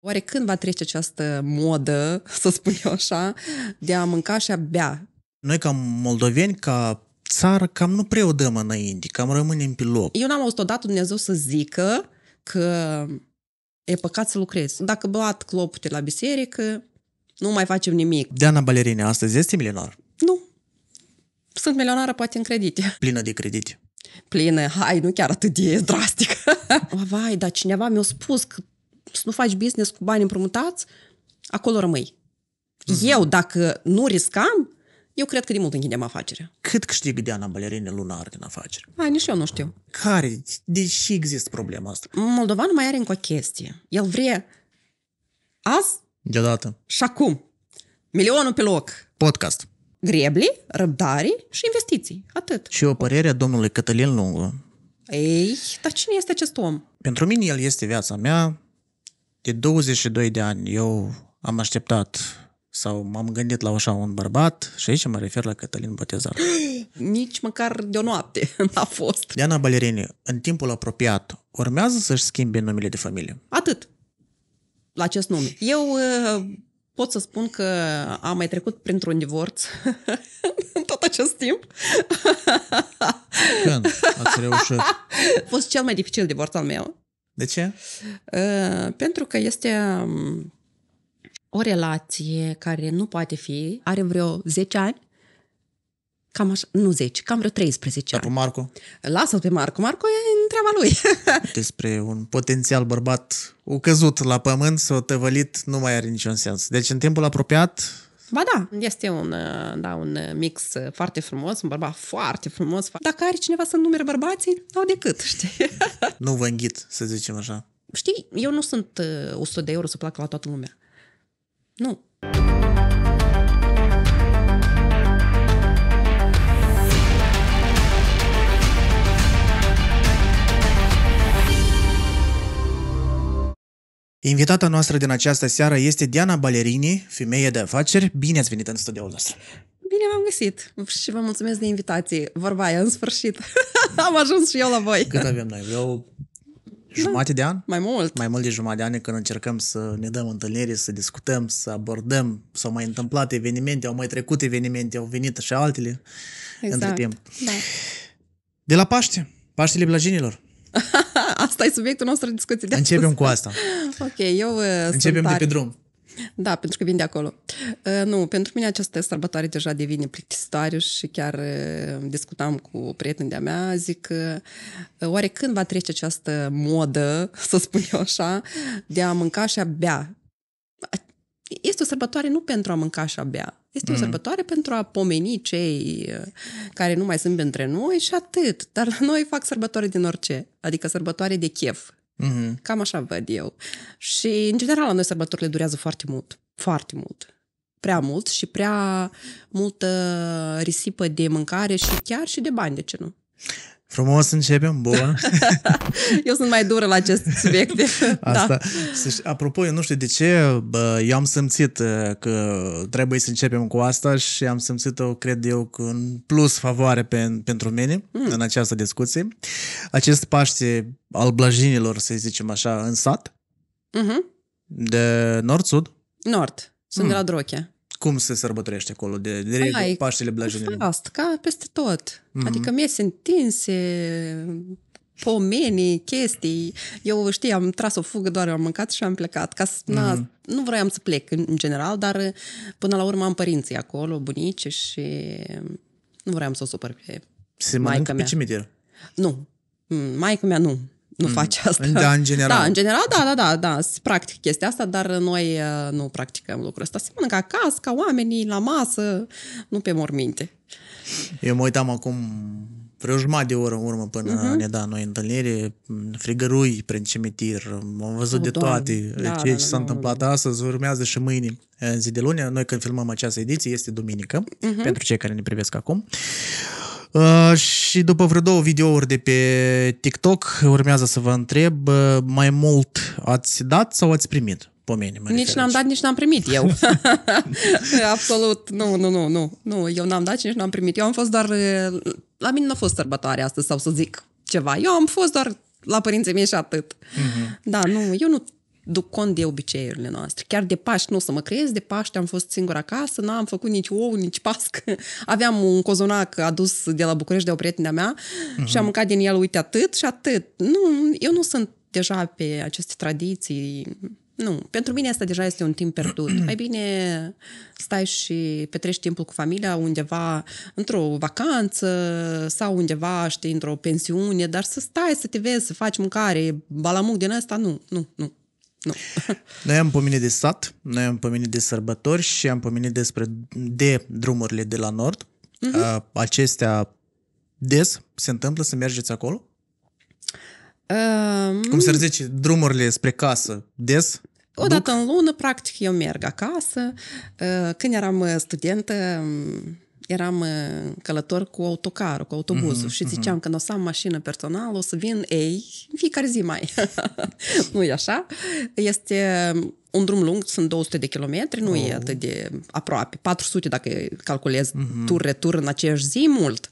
Oare când va trece această modă, să spun eu așa, de a mânca și a bea? Noi, ca moldoveni, ca țară, cam nu prea o dăm înainte, cam rămânem pe loc. Eu n-am auzit odată Dumnezeu să zică că e păcat să lucrezi. Dacă băat clopte la biserică, nu mai facem nimic. Deana Balerina astăzi este milionar? Nu. Sunt milionară, poate în credite. Plină de credite. Plină, hai, nu chiar atât de drastic. Vai, dar cineva mi-a spus că să nu faci business cu bani împrumutați, acolo rămâi. Uh-huh. Eu, dacă nu riscam, eu cred că de mult închidem afacerea. Cât câștigă Diana Balerine lunar din afacere? A, nici eu nu știu. Care? De ce există problema asta? Moldovanul mai are încă o chestie. El vrea azi Deodată. și acum. Milionul pe loc. Podcast. Grebli, răbdare și investiții. Atât. Și o părere a domnului Cătălin Lungu. Ei, dar cine este acest om? Pentru mine el este viața mea, de 22 de ani eu am așteptat sau m-am gândit la așa un bărbat și aici mă refer la Cătălin Botezar. Nici măcar de o noapte n-a fost. Diana Balerini, în timpul apropiat, urmează să-și schimbe numele de familie? Atât. La acest nume. Eu uh, pot să spun că am mai trecut printr-un divorț în tot acest timp. Când ați reușit? A fost cel mai dificil divorț al meu de ce? Uh, pentru că este um, o relație care nu poate fi, are vreo 10 ani, cam așa, nu 10, cam vreo 13 Dar ani. pe Marco? Lasă-l pe Marco, Marco e în treaba lui. Despre un potențial bărbat o căzut la pământ, s-a tăvălit, nu mai are niciun sens. Deci în timpul apropiat Ba da, este un, uh, da, un uh, mix uh, foarte frumos, un bărbat foarte frumos. Dacă are cineva să numere bărbații, au decât, știi? Nu vă înghit, să zicem așa. Știi, eu nu sunt 100 de euro să placă la toată lumea. Nu, Invitata noastră din această seară este Diana Balerini, femeie de afaceri. Bine ați venit în studioul nostru! Bine v-am găsit și vă mulțumesc de invitație. Vorba aia, în sfârșit. Am ajuns și eu la voi. Cât avem noi? Vreo jumate de an? Da, mai mult. Mai mult de jumătate de ani când încercăm să ne dăm întâlniri, să discutăm, să abordăm, s-au mai întâmplat evenimente, au mai trecut evenimente, au venit și altele exact. între timp. Da. De la Paște, Paștele Blajinilor. Asta e subiectul nostru de discuție. Începem cu asta. Ok, eu uh, Începem de pe drum. Da, pentru că vin de acolo. Uh, nu, pentru mine această sărbătoare deja devine plictisitoare și chiar uh, discutam cu prietenii de-a mea, zic că oare când va trece această modă, să spun eu așa, de a mânca și a bea este o sărbătoare nu pentru a mânca și a bea. Este mm. o sărbătoare pentru a pomeni cei uh, care nu mai sunt între noi și atât. Dar la noi fac sărbătoare din orice, adică sărbătoare de chef. Mm-hmm. Cam așa văd eu. Și, în general, la noi sărbătorile durează foarte mult. Foarte mult. Prea mult și prea multă risipă de mâncare și chiar și de bani, de ce nu? Frumos începem, bună. eu sunt mai dură la acest subiect. Da. Asta. Da. Apropo, eu nu știu de ce, bă, eu am simțit uh, că trebuie să începem cu asta și am simțit-o, cred eu, cu un plus favoare pe, pentru mine mm. în această discuție. Acest paște al blajinilor, să zicem așa, în sat, mm-hmm. de nord-sud. Nord. Sunt mm. de la hmm. Drochea cum se sărbătorește acolo de, de Ai, Paștele Blajinului? Fast, ca peste tot. Mm-hmm. Adică se întinse, pomenii, chestii. Eu știi, am tras o fugă, doar am mâncat și am plecat. Ca să, mm-hmm. na, mhm. nu vroiam să plec în general, dar până la urmă am părinții acolo, bunici și nu vroiam să o supăr pe Se mănâncă pe cimitir? Nu. Mm, maica mea nu nu mm. faci asta. Da, în general. Da, în general, da, da, da, da, se practic chestia asta, dar noi uh, nu practicăm lucrul ăsta. Se mănâncă acasă, ca oamenii, la masă, nu pe morminte. Eu mă uitam acum vreo jumătate de oră în urmă până uh-huh. ne da noi întâlnire, frigărui prin cimitir, am văzut oh, de toate da, ce, da, ce da, s-a da, întâmplat da. astăzi, urmează și mâine în zi de luni. Noi când filmăm această ediție este duminică, uh-huh. pentru cei care ne privesc acum. Uh, Uh, și după vreo două videouri de pe TikTok, urmează să vă întreb, uh, mai mult ați dat sau ați primit? Pomeni, mă nici n-am dat, nici n-am primit eu. Absolut, nu, nu, nu, nu, nu, eu n-am dat, nici n-am primit. Eu am fost doar, uh, la mine nu a fost sărbătoare astăzi, sau să zic ceva. Eu am fost doar la părinții mei și atât. Mm-hmm. Da, nu, eu nu duc cont de obiceiurile noastre. Chiar de Paști nu o să mă creez, de Paști am fost singura acasă, n-am făcut nici ou, nici pasc. Aveam un cozonac adus de la București de o prietenă mea uh-huh. și am mhm. mâncat din el, uite, atât și atât. Nu, eu nu sunt deja pe aceste tradiții. Nu, pentru mine asta deja este un timp pierdut. Mai bine stai și petrești timpul cu familia undeva într-o vacanță sau undeva, știi, într-o pensiune, dar să stai, să te vezi, să faci mâncare, balamuc din asta, nu, nu, nu. Nu. Noi am pomenit de sat, noi am pomenit de sărbători și am pomenit despre de drumurile de la nord. Uh-huh. Acestea des se întâmplă să mergeți acolo? Um... Cum se zice, drumurile spre casă, des? O dată în lună, practic, eu merg acasă. Uh, când eram uh, studentă, um, eram uh, călător cu autocarul, cu autobuzul mm-hmm, și mhm. ziceam mm-hmm. că o să am mașină personală, o să vin ei în fiecare zi mai. nu e așa? Este um, un drum lung, sunt 200 de kilometri, nu oh. e atât de aproape, 400 dacă calculez mm-hmm. tur-retur în aceeași zi, mult.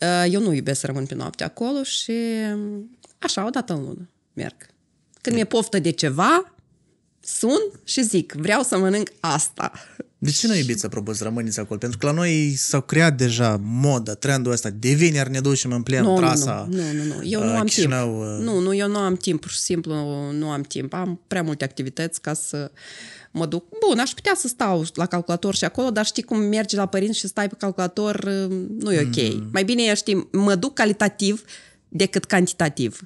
Uh, eu nu iubesc să rămân pe noapte acolo și um, așa, o dată în lună merg. Când mi-e poftă de ceva, sun și zic, vreau să mănânc asta. De ce nu iubiți, apropo, să rămâneți acolo? Pentru că la noi s-au creat deja moda, trendul ăsta de vineri ne ducem în plen, nu, trasa Nu, nu, nu, nu. eu uh, nu uh, am Chișinău, timp. Nu, nu, eu nu am timp, pur și simplu nu, nu am timp. Am prea multe activități ca să mă duc. Bun, aș putea să stau la calculator și acolo, dar știi cum mergi la părinți și stai pe calculator, uh, nu e ok. Mm. Mai bine, știi, mă duc calitativ decât cantitativ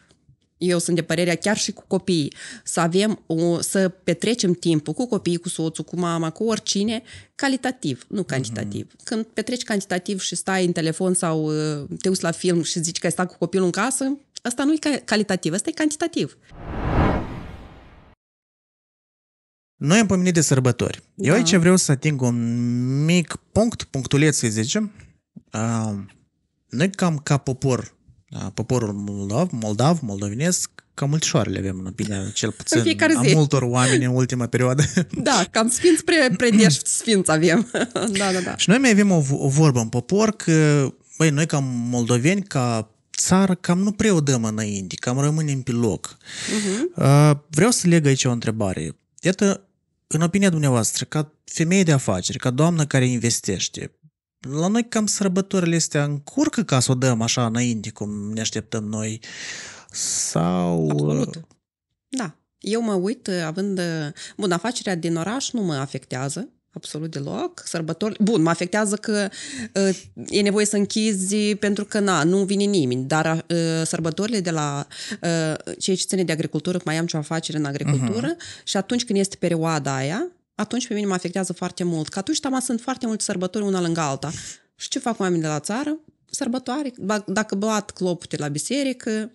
eu sunt de părerea chiar și cu copiii, să avem o, să petrecem timpul cu copiii, cu soțul, cu mama, cu oricine, calitativ, nu cantitativ. Mm-hmm. Când petreci cantitativ și stai în telefon sau uh, te uiți la film și zici că ai stat cu copilul în casă, asta nu e calitativ, asta e cantitativ. Noi am pomenit de sărbători. Da. Eu aici vreau să ating un mic punct, punctuleț, să zicem. Uh, noi cam ca popor da, poporul moldav, moldav, moldovinesc, cam multișoare le avem în opinia, cel puțin în a zi. multor oameni în ultima perioadă. Da, cam sfinți pre, predești sfinți avem. da, da, da. Și noi mai avem o, o vorbă în popor că, băi, noi ca moldoveni, ca țară, cam nu prea o dăm înainte, cam rămânem pe loc. Uh-huh. vreau să leg aici o întrebare. Iată, în opinia dumneavoastră, ca femeie de afaceri, ca doamnă care investește, la noi cam sărbătorile astea încurcă ca să o dăm așa înainte, cum ne așteptăm noi. Sau... Absolut. Uh, da. Eu mă uit, uh, având... Uh, bun, afacerea din oraș nu mă afectează, absolut deloc. Sărbători... Bun, mă afectează că uh, e nevoie să închizi pentru că na, nu vine nimeni, dar uh, sărbătorile de la uh, cei ce ține de agricultură, mai am ce afacere în agricultură uh-huh. și atunci când este perioada aia, atunci pe mine mă afectează foarte mult. Că atunci tama sunt foarte multe sărbători una lângă alta. Și ce fac oamenii de la țară? Sărbătoare. Dacă bat clopote la biserică,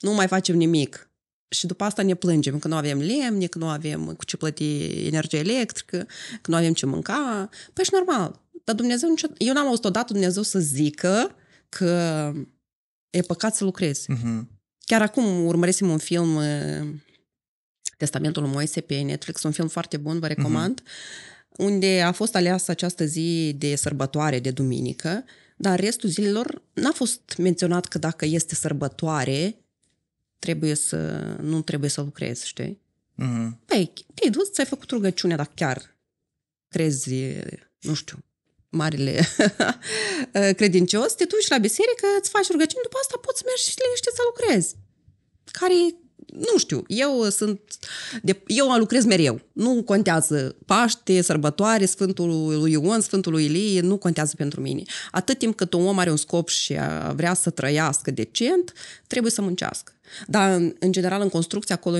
nu mai facem nimic. Și după asta ne plângem că nu avem lemne, că nu avem cu ce plăti energie electrică, că nu avem ce mânca. Păi și normal. Dar Dumnezeu niciodată... Eu n-am auzit odată Dumnezeu să zică că e păcat să lucrezi. Uh-huh. Chiar acum urmărisem un film uh, Testamentul lui Moise pe Netflix, un film foarte bun, vă mhm. recomand, mm-hmm. unde a fost aleasă această zi de sărbătoare de duminică, dar restul zilelor n-a fost menționat că dacă este sărbătoare, trebuie să, nu trebuie să lucrezi, știi? Mm-hmm. Păi, te-ai dus, ți-ai făcut rugăciunea, dacă chiar crezi, nu știu, marele credincios, te duci la biserică, îți faci rugăciune, după asta poți mergi și liniște să lucrezi. Care e nu știu, eu sunt, de, eu lucrez mereu. Nu contează Paște, sărbătoare, Sfântul lui Ion, Sfântul lui Ilie, nu contează pentru mine. Atât timp cât un om are un scop și vrea să trăiască decent, trebuie să muncească. Dar, în general, în construcție, acolo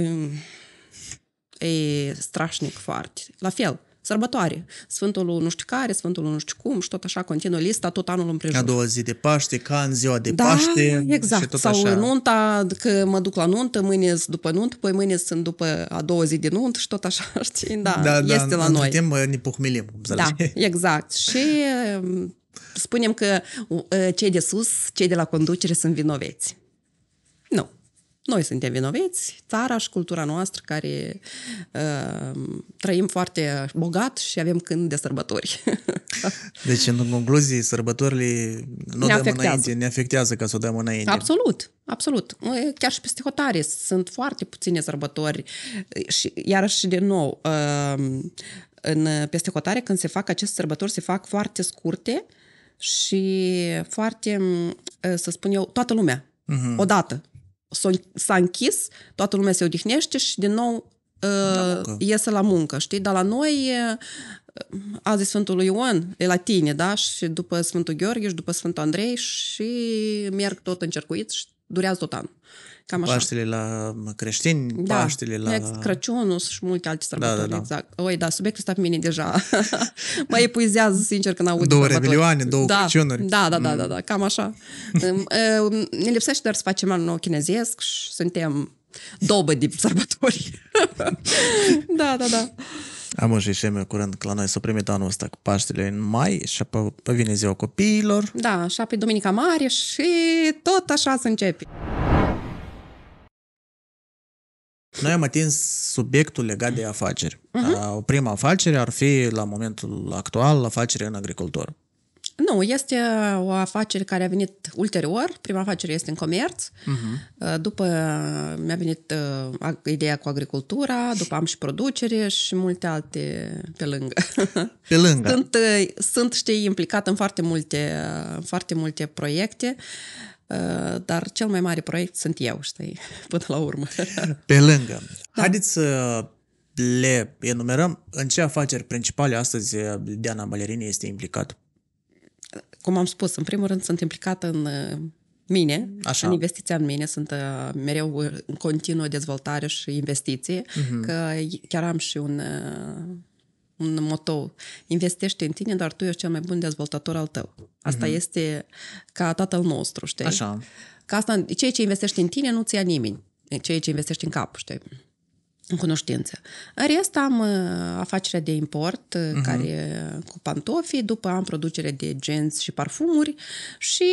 e strașnic foarte. La fel, sărbătoare. Sfântul nu știu care, Sfântul nu știu cum și tot așa continuă lista tot anul împrejur. A doua zi de Paște, ca în ziua de da, Paște exact. și tot Sau așa. nunta, că mă duc la nuntă, mâine după nuntă, păi mâine sunt după a doua zi de nuntă și tot așa, știi? Da, da, da este da, la noi. Timp, ne puhmilim, Da, exact. Și ă, spunem că ă, cei de sus, cei de la conducere sunt vinoveți. Noi suntem vinoveți, țara și cultura noastră care uh, trăim foarte bogat și avem când de sărbători. deci, în concluzie, sărbătorile nu ne dăm afectează. înainte, ne afectează ca să o dăm înainte. Absolut, absolut. Chiar și peste hotare sunt foarte puține sărbători și iarăși de nou uh, în peste hotare când se fac aceste sărbători se fac foarte scurte și foarte, uh, să spun eu, toată lumea. Uh-huh. Odată s-a închis, toată lumea se odihnește și din nou la uh, iese la muncă, știi? Dar la noi uh, azi e Sfântul lui e la tine, da? Și după Sfântul Gheorghe și după Sfântul Andrei și merg tot în cercuit și durează tot anul. Cam așa. Paștele la creștini, da, Paștele la... Crăciunul și multe alte sărbători, da, da, da. exact. Oi, da, subiectul ăsta pe mine deja mă epuizează, sincer, când aud Două rebelioane, două da, Crăciunuri. Da, da, da, mm. da, da, cam așa. ne lipsește doar să facem anul nou chinezesc și suntem dobă de sărbători. da, da, da. Am și șeme curând că la noi s-a primit anul ăsta cu Paștele în mai și apoi vine ziua copiilor. Da, și apoi Duminica Mare și tot așa se începe. Noi am atins subiectul legat de afaceri. Uh-huh. O prima afacere ar fi, la momentul actual, afacere în agricultură. Nu, este o afacere care a venit ulterior. Prima afacere este în comerț. Uh-huh. După mi-a venit uh, ideea cu agricultura, după am și producere și multe alte pe lângă. Pe lângă. sunt, uh, sunt, știi, implicat în foarte multe, foarte multe proiecte. Uh, Uh, dar cel mai mare proiect sunt eu, știi, până la urmă. Pe lângă. Da. Haideți să le enumerăm în ce afaceri principale astăzi uh, Diana Malerini este implicată. Cum am spus, în primul rând sunt implicată în uh, mine, Așa. în investiția în mine, sunt mereu în continuă dezvoltare și investiție, uh-huh. Mhm. că chiar am și un un moto. Investește în tine, dar tu ești cel mai bun dezvoltator al tău. Asta mm-hmm. este ca tatăl nostru, știi? Așa. Ca asta, ceea ce investești în tine nu ți ia nimeni. Ceea ce investești în cap, știi? în cunoștință. În rest am uh, afacerea de import uh-huh. care cu pantofi, după am producere de genți și parfumuri și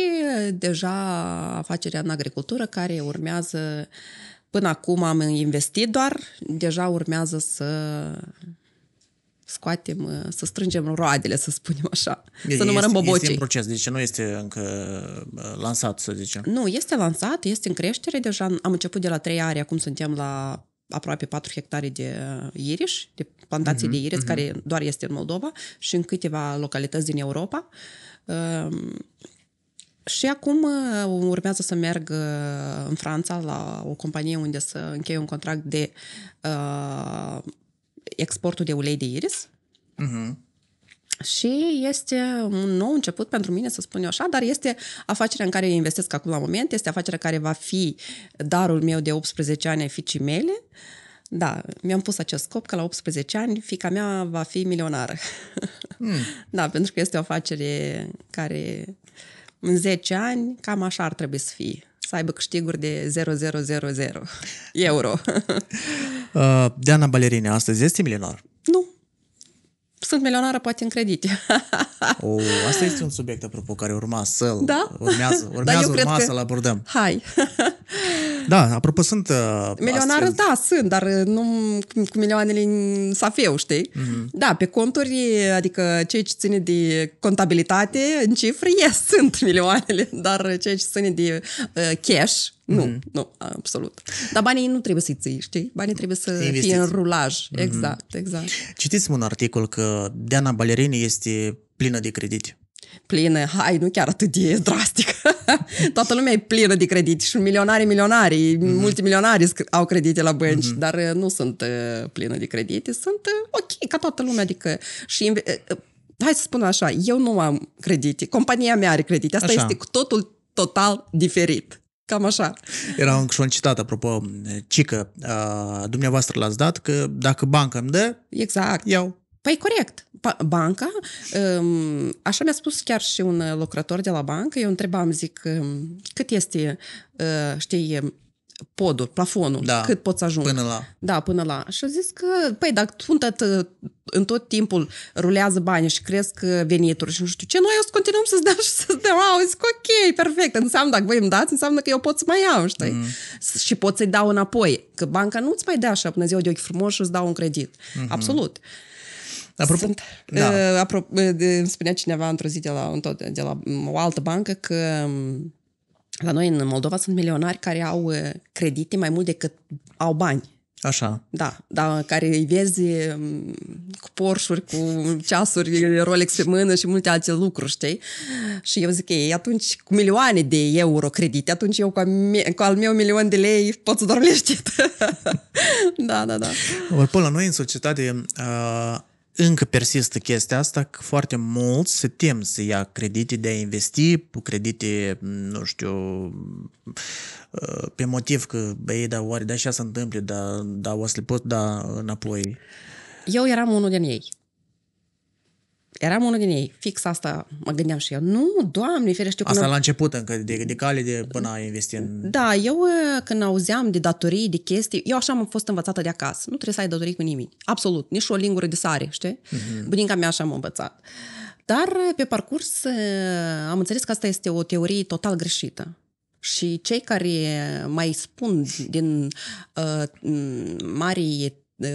uh, deja afacerea în agricultură care urmează Până acum am investit doar, deja urmează să scoatem, uh, să strângem roadele, să spunem așa, e, să numărăm este, bobocii. Este în proces, deci nu este încă uh, lansat, să zicem. Nu, este lansat, este în creștere, deja am început de la 3 ani, acum suntem la aproape 4 hectare de uh, iriș, de plantații uh-huh, de mhm, iris, uh-huh. Mhm. care doar este în Moldova și în câteva localități din Europa. Um, și acum urmează să merg în Franța la o companie unde să închei un contract de exportul de ulei de iris. Uh-huh. Și este un nou început pentru mine, să spun eu așa, dar este afacerea în care eu investesc acum la moment, este afacerea care va fi darul meu de 18 ani ai fiicii mele. Da, mi-am pus acest scop că la 18 ani fica mea va fi milionară. Mm. da, pentru că este o afacere care în 10 ani cam așa ar trebui să fie să aibă câștiguri de 0000 euro. Uh, Deana Balerine, astăzi este milionar? Nu. Sunt milionară, poate în credit. o, oh, asta este un subiect, apropo, care urma să-l... Da? Urmează, urmează, da, urma să-l abordăm. Hai! Da, apropo, sunt... Uh, Milionar, astfel... da, sunt, dar uh, nu cu milioanele în safeu, știi? Mm-hmm. Da, pe conturi, adică ceea ce ține de contabilitate, în cifre, yes, sunt milioanele, dar ceea ce ține de uh, cash, nu, mm-hmm. nu, absolut. Dar banii nu trebuie să-i ții, știi? Banii trebuie să Investiți. fie în rulaj. Mm-hmm. Exact, exact. Citiți un articol că Diana Balerini este plină de credit. Plină, hai, nu chiar atât de drastic. Toată lumea e plină de credit și milionari, milionari, mm-hmm. multimilionari au credite la bănci, mm-hmm. dar uh, nu sunt uh, plină de credite, sunt uh, ok, ca toată lumea, adică și hai să spun așa, eu nu am credite, compania mea are credite, asta așa. este cu totul total diferit. Cam așa. Era și un citat, apropo, Cică, uh, dumneavoastră l-ați dat, că dacă banca îmi dă, exact. iau. Păi corect. Banca, um, așa mi-a spus chiar și un uh, lucrător de la bancă, eu întrebam, zic, um, cât este, uh, știi, podul, plafonul, da, cât poți ajunge. Până la. Da, până la. Și au zis că, păi, dacă tu în tot, timpul rulează bani și cresc uh, venituri și nu știu ce, noi o să continuăm să-ți dăm și să-ți dăm. Au zis, ok, perfect, înseamnă dacă voi îmi dați, înseamnă că eu pot să mai iau, știi? Mm. Și pot să-i dau înapoi. Că banca nu-ți mai dea așa până ziua de ochi frumos și îți dau un credit. Mm-hmm. Absolut. Apropo, Sunt, da. Uh, apropo, uh, îmi spunea cineva într-o zi de la, de la um, o altă bancă că um, la noi în Moldova sunt milionari care au uh, credite mai mult decât au bani. Așa. Da, da, care îi vezi um, cu Porsche-uri, cu ceasuri, Rolex pe mână și multe alte lucruri, știi? Și eu zic, ei, atunci cu milioane de euro credite, atunci eu cu, al, cu al meu milion de lei pot să dormi da, da, da. până la noi în societate încă persistă chestia asta că foarte mulți se tem să ia credite de a investi, credite, nu știu, pe motiv că, băi, da, oare de așa se întâmplă, da, da, o să le pot da înapoi. Eu eram unul din ei. Eram unul din ei, fix asta mă gândeam și eu. Nu, doamne, ferește până... Asta la început încă, de, de cale de până a investi în... Da, eu ă, când auzeam de datorii, de chestii, eu așa am fost învățată de acasă. Nu trebuie să ai datorii cu nimeni, absolut, nici o lingură de sare, știi? Mm-hmm. Bunica mea așa m-a învățat. Dar pe parcurs ă, am înțeles că asta este o teorie total greșită. Și cei care mai spun din uh, marii uh,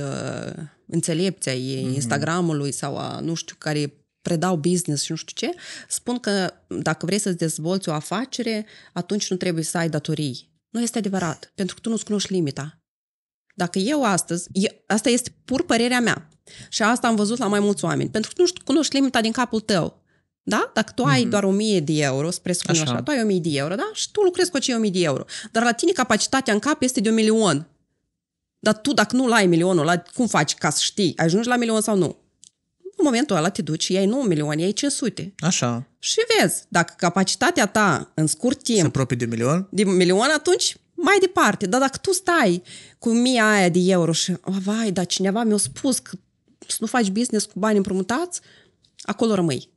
înțelepții ai mm-hmm. Instagramului sau a nu știu care predau business și nu știu ce, spun că dacă vrei să-ți dezvolți o afacere, atunci nu trebuie să ai datorii. Nu este adevărat, pentru că tu nu-ți cunoști limita. Dacă eu astăzi, eu, asta este pur părerea mea și asta am văzut la mai mulți oameni, pentru că nu cunoști limita din capul tău. Da? Dacă tu ai mm-hmm. doar 1000 de euro, spre spune așa. așa, tu ai 1000 de euro, da? Și tu lucrezi cu acei 1000 de euro. Dar la tine capacitatea în cap este de un milion. Dar tu, dacă nu-l ai milionul ăla, cum faci ca să știi? Ajungi la milion sau nu? În momentul ăla te duci, iei 9 milioane, iei 500. Așa. Și vezi, dacă capacitatea ta în scurt timp... Se apropie de milion? De milion, atunci mai departe. Dar dacă tu stai cu mia aia de euro și, oh, vai, dar cineva mi-a spus că să nu faci business cu bani împrumutați, acolo rămâi.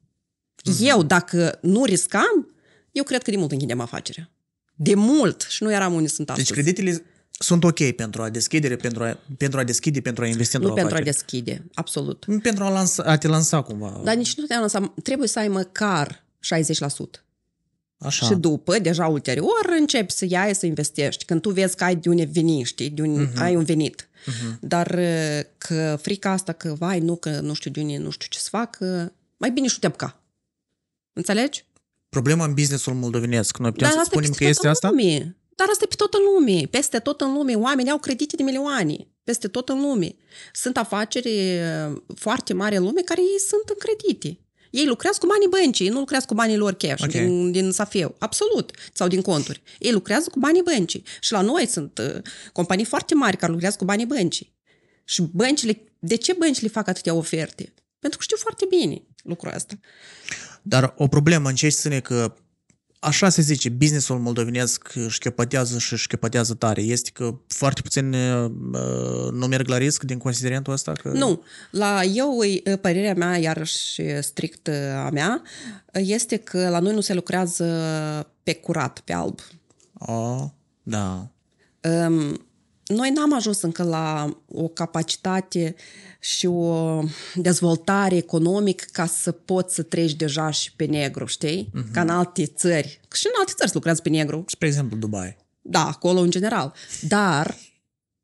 Uh-huh. Eu, dacă nu riscam, eu cred că de mult închidem afacerea. De mult și nu eram unde sunt deci astăzi. Deci creditele sunt ok pentru a deschide, pentru a, pentru a deschide, pentru a investi într-o Nu pentru afacere. a deschide, absolut. Pentru a, lansa, a te lansa cumva. Dar nici nu te lansat. Trebuie să ai măcar 60%. Așa. Și după, deja ulterior, începi să iai, să investești. Când tu vezi că ai de unde veni, știi, de unde uh-huh. ai un venit. Uh-huh. Dar uh, că frica asta că, vai, nu, că nu știu de unde, nu știu ce să fac, uh, mai bine și te apca. Înțelegi? Problema în businessul moldovenesc. Noi putem Dar să spunem că este asta? Lumii. Dar asta e pe tot în lume. Peste tot în lume oamenii au credite de milioane. Peste tot în lume. Sunt afaceri uh, foarte mari în lume care ei sunt în credite. Ei lucrează cu banii băncii, nu lucrează cu banii lor cash, okay. din, din safeu, absolut, sau din conturi. Ei lucrează cu banii băncii. Și la noi sunt uh, companii foarte mari care lucrează cu banii băncii. Și băncile, de ce băncile fac atâtea oferte? Pentru că știu foarte bine lucrul ăsta. Dar o problemă în ce ține că așa se zice, businessul moldovenesc șchiopatează și șchiopatează tare. Este că foarte puțin uh, nu merg la risc din considerentul ăsta? Că... Nu. La eu, uh, părerea mea, iarăși strict uh, a mea, uh, este că la noi nu se lucrează pe curat, pe alb. Oh, da. Um, noi n-am ajuns încă la o capacitate și o dezvoltare economică ca să poți să treci deja și pe negru, știi? Uh-huh. Ca în alte țări. Și în alte țări se lucrează pe negru. Spre exemplu, Dubai. Da, acolo în general. Dar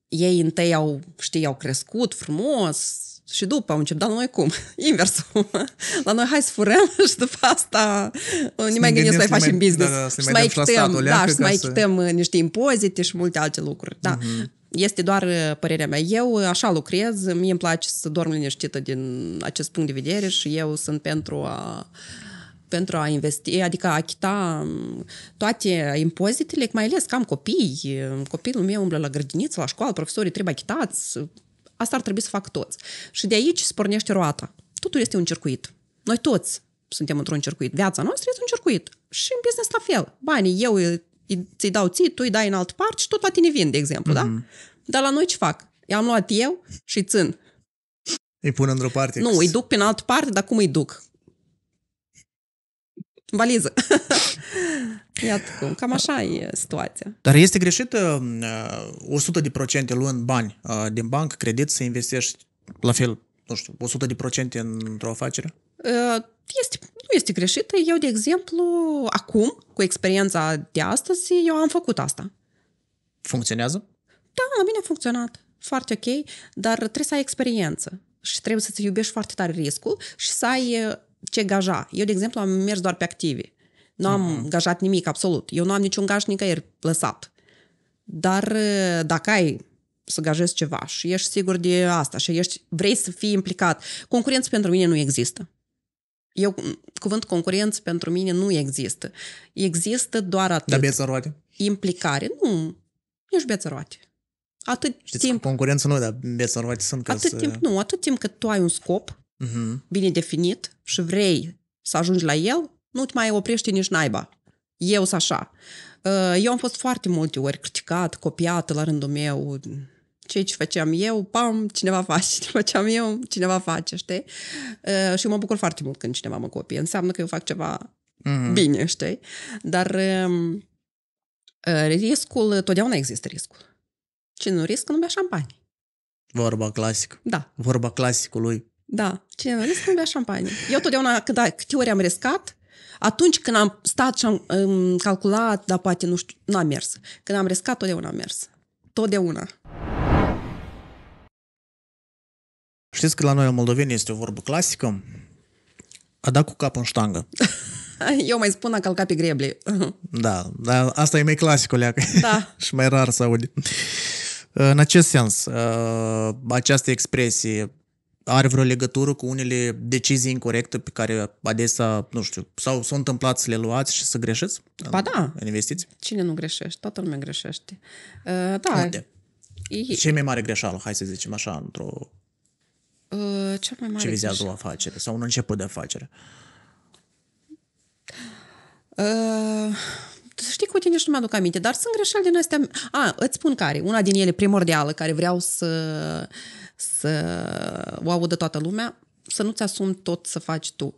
ei întâi au, știi, au crescut frumos, și după am început, dar noi cum? Inversul. La noi hai să furăm și după asta uh, nu ne mai gândim să mai facem business. Da, da, să și mai, mai chităm, da, și să mai chităm uh, niște impozite și multe alte lucruri. Da. Uh-huh. Este doar uh, părerea mea. Eu așa lucrez, mie îmi place să dorm liniștită din acest punct de vedere și eu sunt pentru a pentru a investi, adică a achita um, toate impozitele, mai ales că am copii, copilul meu umblă la grădiniță, la școală, profesorii trebuie achitați, Asta ar trebui să fac toți. Și de aici spornește roata. Totul este un circuit. Noi toți suntem într-un circuit. Viața noastră este un circuit. Și în business la fel. Banii, eu ți-i dau ții, tu îi dai în alt parte și tot la tine vin, de exemplu, mm-hmm. da? Mhm. Dar la noi ce fac? I-am luat eu și țin. Îi pun într-o parte. Nu, îi duc prin altă parte, dar cum îi duc? valiză. Iată cum, cam așa e situația. Dar este greșită uh, uh, 100% luând bani uh, din bancă, credit, să investești la fel, nu știu, 100% într-o afacere? Este, nu este greșită. Eu, de exemplu, acum, cu experiența de astăzi, eu am făcut asta. Funcționează? Da, la mine a funcționat. Foarte ok, dar trebuie să ai experiență și trebuie să-ți iubești foarte tare riscul și să ai ce gaja. Eu, de exemplu, am mers doar pe active. Nu am uh-huh. gajat nimic, absolut. Eu nu am niciun gaj nicăieri lăsat. Dar uh, dacă ai să gajezi ceva și ești sigur de asta și ești, vrei să fii implicat, concurență pentru mine nu există. Eu, cuvânt concurență pentru mine nu există. Există doar atât. Dar beță roate? Implicare. Nu. Ești beță roate. Atât Știți, timp. Concurență nu, dar beță roate sunt. Atât să... timp, nu. Atât timp cât tu ai un scop, uh-huh. bine definit și vrei să ajungi la el, nu te mai oprești nici naiba. Eu sunt așa. Uh, eu am fost foarte multe ori criticat, copiat la rândul meu, ceea ce făceam eu, pam, cineva face, ce făceam eu, cineva face, știi? Și uh, și mă bucur foarte mult când cineva mă copie. Înseamnă că eu fac ceva uh-huh. bine, știi? Dar um, uh, riscul, totdeauna există riscul. Cine nu riscă, nu bea șampanie. Vorba clasică. Da. Vorba clasicului. Da, cineva nu să bea șampanie. Eu totdeauna, când da, câte ori am riscat, atunci când am stat și am um, calculat, dar poate nu știu, n-a mers. Când am riscat, totdeauna am mers. Totdeauna. Știți că la noi, în Moldoveni, este o vorbă clasică? A dat cu cap în ștangă. Eu mai spun a călca pe greble. da, dar asta e mai clasic, Da. și mai rar să aud. În acest sens, ă, această expresie are vreo legătură cu unele decizii incorrecte pe care adesea, nu știu, sau s-au întâmplat să le luați și să greșeți? Ba în, da. În investiții? Cine nu greșește? Toată lumea greșește. Uh, da. Unde? E... mai mare greșeală, hai să zicem așa, într-o... Uh, cea mai mare Ce vizează greșeală. o afacere sau un început de afacere? Uh, știi cu tine și nu mi-aduc aminte, dar sunt greșeli din astea... A, îți spun care. Una din ele primordială, care vreau să... Uh, să o audă toată lumea, să nu-ți asumi tot să faci tu.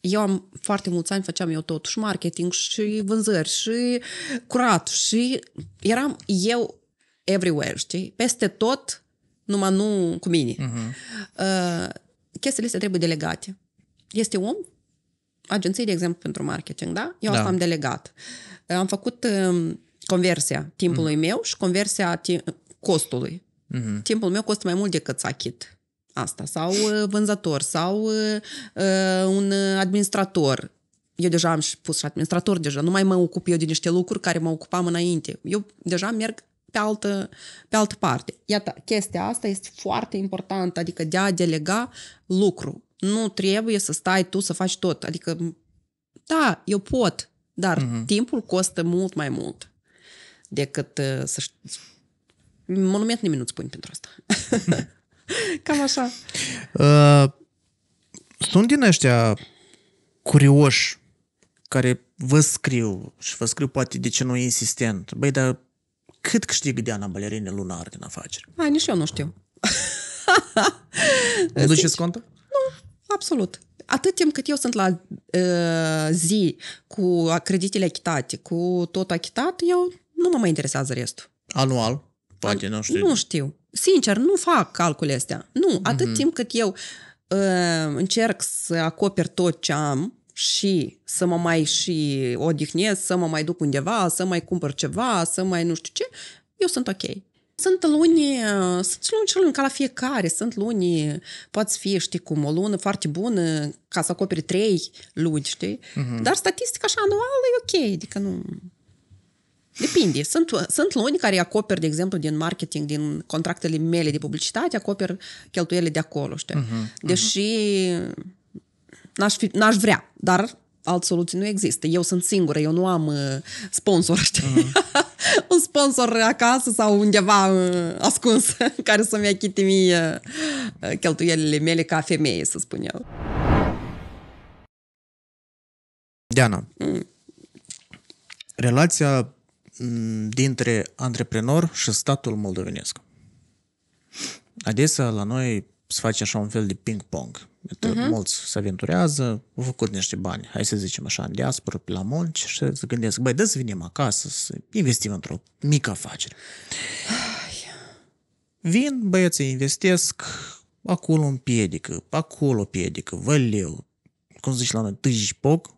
Eu am foarte mulți ani, făceam eu tot, și marketing, și vânzări, și curat, și eram eu everywhere, știi? Peste tot, numai nu cu mine. Uh-huh. Uh, chestiile se trebuie delegate. Este om, agenții, de exemplu, pentru marketing, da? Eu da. asta am delegat. Am făcut uh, conversia timpului uh-huh. meu și conversia t- costului. Mm-hmm. Timpul meu costă mai mult decât să achit asta, sau uh, vânzător, sau uh, uh un uh, administrator. Eu deja am și pus și administrator deja, nu mai mă ocup eu de niște lucruri care mă ocupam înainte. Eu deja merg pe altă, pe altă parte. Iată, chestia asta este foarte importantă, adică de a delega lucru. Nu trebuie să stai tu să faci tot. Adică, da, eu pot, dar uh-huh. timpul costă mult mai mult decât uh, să Monument nimeni nu-ți pune pentru asta. Cam așa. Uh, sunt din ăștia curioși care vă scriu și vă scriu poate de ce nu insistent. Băi, dar cât câștigă Diana Balerine lunar din afaceri? Hai, nici eu nu știu. Nu duceți contul? Nu, absolut. Atât timp cât eu sunt la uh, zi cu creditele achitate, cu tot achitat, eu nu mă mai interesează restul. Anual? poate nu știu. Nu știu. Sincer, nu fac calcule astea. Nu, atât mm-hmm. timp cât eu uh, încerc să acoper tot ce am și să mă mai și odihnesc, să mă mai duc undeva, să mai cumpăr ceva, să mai nu știu ce, eu sunt ok. Sunt luni, ă, sunt luni și luni ca la fiecare, sunt luni, poate fi, știi cum, o lună foarte bună ca să acoperi trei luni, știi? Uh-huh. Dar statistica așa anuală e ok, adică nu... Depinde. Sunt, sunt luni care acoper, de exemplu, din marketing, din contractele mele de publicitate, acoper cheltuielile de acolo, știi? Uh-huh, uh-huh. Deși n-aș, fi, n-aș vrea, dar alt soluții nu există. Eu sunt singură, eu nu am uh, sponsor, știi? Uh-huh. un sponsor acasă sau undeva uh, ascuns care să-mi achite mie uh, uh, cheltuielile mele ca femeie, să spun eu. Diana, mm. relația Mm, dintre antreprenor și statul moldovenesc. Adesea la noi se face așa un fel de ping-pong. Uh-huh. Mulți se aventurează, au făcut niște bani, hai să zicem așa, în diaspora, pe la munci și se gândesc, băi, dă să vinem acasă, să investim într-o mică afacere. Vin băieții, investesc, acolo un piedică, acolo piedică, văleu, cum zici la noi, poc,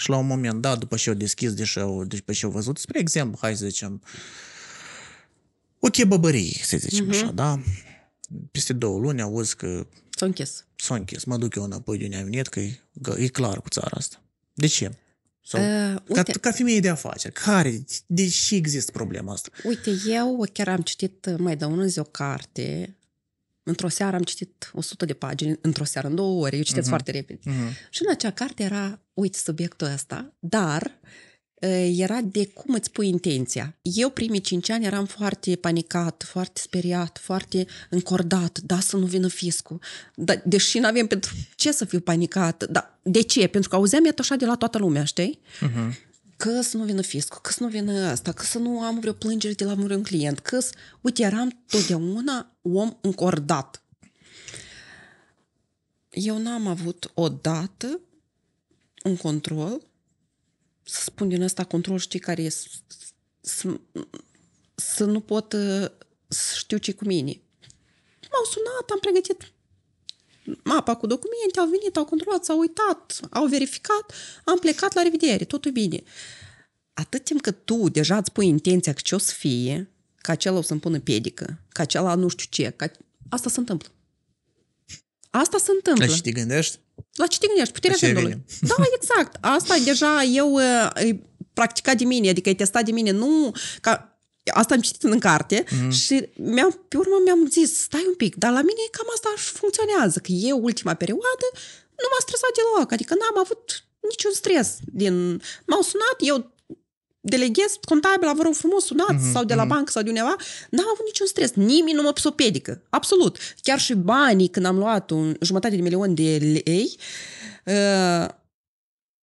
și la un moment dat, după ce au deschis, deși au, după ce au văzut, spre exemplu, hai să zicem, o chebăbărie, să zicem uh-huh. așa, da? Peste două luni auzi că... S-a închis. S-a închis. Mă duc eu înapoi de unde am venit, că e, că e clar cu țara asta. De ce? Sau, uh, uite, ca, ca femeie de afaceri, care, de ce există problema asta? Uite, eu chiar am citit mai de unul zi o carte Într-o seară am citit 100 de pagini, într-o seară, în două ore, eu citesc uh-huh. foarte repede. Uh-huh. Și în acea carte era, uite, subiectul ăsta, dar era de cum îți pui intenția. Eu primii cinci ani eram foarte panicat, foarte speriat, foarte încordat, da, să nu vină fiscul. Da, deși nu avem pentru ce să fiu panicat, da, de ce? Pentru că auzeam iată așa de la toată lumea, știi? Uh-huh că să nu vină fiscul, că să nu vină asta, că să nu am vreo plângere de la vreun client, că să... Uite, eram totdeauna om încordat. Eu n-am avut odată un control, să spun din ăsta control, știi care e, să, să, să nu pot să știu ce cu mine. M-au sunat, am pregătit mapa cu documente, au venit, au controlat, s-au uitat, au verificat, am plecat la revedere, totul bine. Atât timp cât tu deja îți pui intenția că ce o să fie, că acela o să-mi pună pedică, că acela nu știu ce, că asta se întâmplă. Asta se întâmplă. La ce te gândești? La ce te gândești? Puterea gândului. Da, exact. Asta deja eu uh, e practicat de mine, adică e testat de mine. Nu, ca, asta am citit în carte mm-hmm. și mi-am, pe urmă mi-am zis, stai un pic, dar la mine cam asta funcționează, că eu ultima perioadă nu m-a stresat deloc, adică n-am avut niciun stres. Din... M-au sunat, eu deleghez contabil, vă rog frumos, sunați mm-hmm, sau de la mm-hmm. bancă sau de undeva, n-am avut niciun stres, nimeni nu mă psopedică, absolut. Chiar și banii, când am luat un jumătate de milion de lei, uh,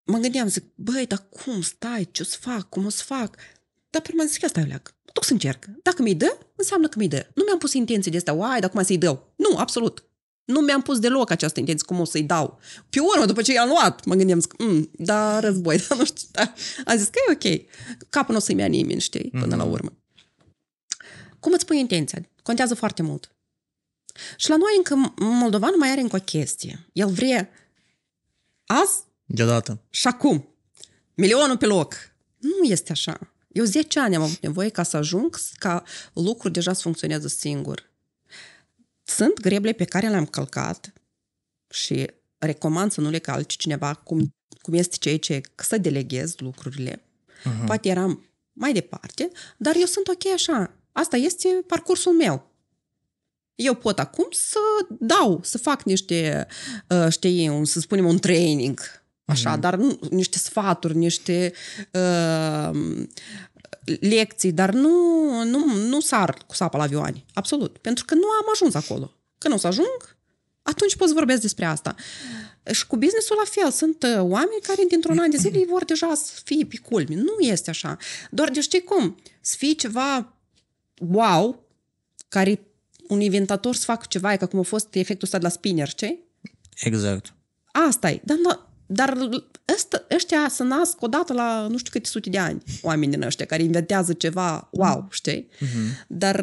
mă gândeam, zic, băi, dar cum, stai, ce o să fac, cum o să fac? Dar pe urmă zic, stai, leacă mă duc să încerc. Dacă mi-i dă, înseamnă că mi-i dă. Nu mi-am pus intenții de asta, uai, dar acum să-i dau. Nu, absolut. Nu mi-am pus deloc această intenție cum o să-i dau. Pe urmă, după ce i-am luat, mă gândeam, zic, mm, da, război, dar nu știu, da. A zis că e ok. Capul nu o să-mi ia nimeni, știi, până mm-hmm. la mhm. urmă. Cum îți pui intenția? Contează foarte mult. Și la noi încă moldovan mai are încă o chestie. El vrea azi Deodată. și acum. Milionul pe loc. Nu este așa. Eu 10 ani am avut nevoie ca să ajung ca lucrul deja să funcționeze singur. Sunt greble pe care le-am călcat și recomand să nu le calci cineva cum, cum este cei ce să deleghez lucrurile. Uh-huh. Poate eram mai departe, dar eu sunt ok așa. Asta este parcursul meu. Eu pot acum să dau, să fac niște, uh, știi, un, să spunem, un training, așa, uh-huh. dar nu, niște sfaturi, niște uh, lecții, dar nu, nu, nu sar cu sapă la avioane, absolut, pentru că nu am ajuns acolo. Când o să ajung, atunci pot să vorbesc despre asta. Și cu businessul la fel, sunt uh, oameni care dintr-un an de zile vor deja să fie pe culmi. Nu este așa. Doar de știi cum, să fii ceva wow, care un inventator să facă ceva, e ca cum a fost efectul ăsta de la spinner, ce? Exact. Asta e. Dar dar ăsta, ăștia se nasc odată la nu știu câte sute de ani, oamenii din ăștia care inventează ceva, wow, știi? Uh-huh. Dar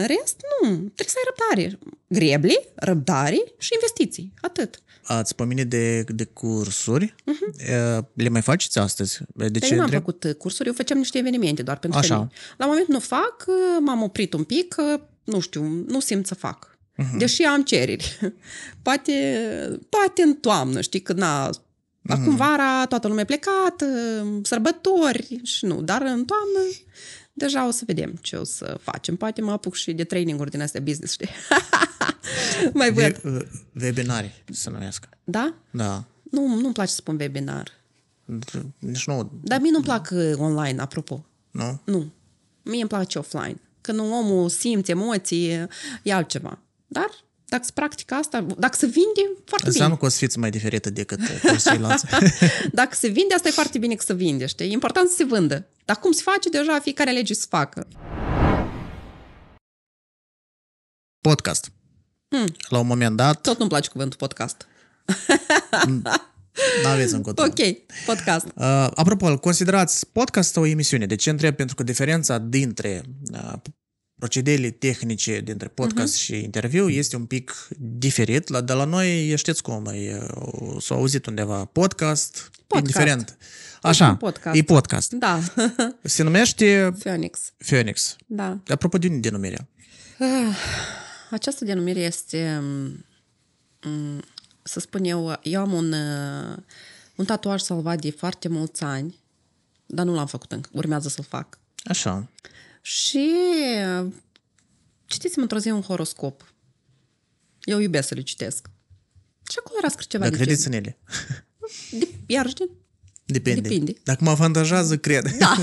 în rest, nu, trebuie să ai răbdare. Greble, răbdare și investiții, atât. Ați pomenit de, de cursuri. Uh-huh. Le mai faceți astăzi? De păi ce eu n-am făcut cursuri, eu făceam niște evenimente doar pentru Așa. femei. La moment nu fac, m-am oprit un pic, nu știu, nu simt să fac. Uh-huh. Deși am cereri. Poate, poate în toamnă, știi, când n-a Acum mm. vara, toată lumea plecat, uh, sărbători și nu, dar în toamnă deja o să vedem ce o să facem. Poate mă apuc și de training-uri din astea business, știi? Mai văd. Uh, webinari să numesc. Da? Da. Nu, nu-mi place să spun webinar. Nici nu. Dar mie nu-mi plac uh, online, apropo. Nu? Nu. Mie îmi place offline. Când un omul simte emoții, e altceva. Dar dacă se practică asta, dacă se vinde, foarte Înseamnă bine. că o să fiți mai diferită decât uh, ceilalți. dacă se vinde, asta e foarte bine că se vinde, știi? E important să se vândă. Dar cum se face, deja fiecare lege să facă. Podcast. Hmm. La un moment dat... Tot nu-mi place cuvântul podcast. Mm, nu aveți în control. Ok, podcast. Uh, apropo, considerați podcast o emisiune. De ce întreb? Pentru că diferența dintre uh, procedele tehnice dintre podcast uh-huh. și interviu este un pic diferit, la, dar la noi știți cum, e, s-a auzit undeva podcast, podcast. indiferent. Așa, e podcast. E podcast. Da. Se numește... Phoenix. Phoenix. Da. Apropo de denumirea? Ah, această denumire este, mm, mm, să spun eu, eu am un, uh, un tatuaj salvat de foarte mulți ani, dar nu l-am făcut încă, urmează să-l fac. Așa. Uh, și uh, citiți-mă într-o zi un horoscop. Eu iubesc să le citesc. Și acolo era scris ceva Dar de credeți gen. în ele? De, iar știu. Depinde. Depinde. Dacă mă avantajează, cred. Da.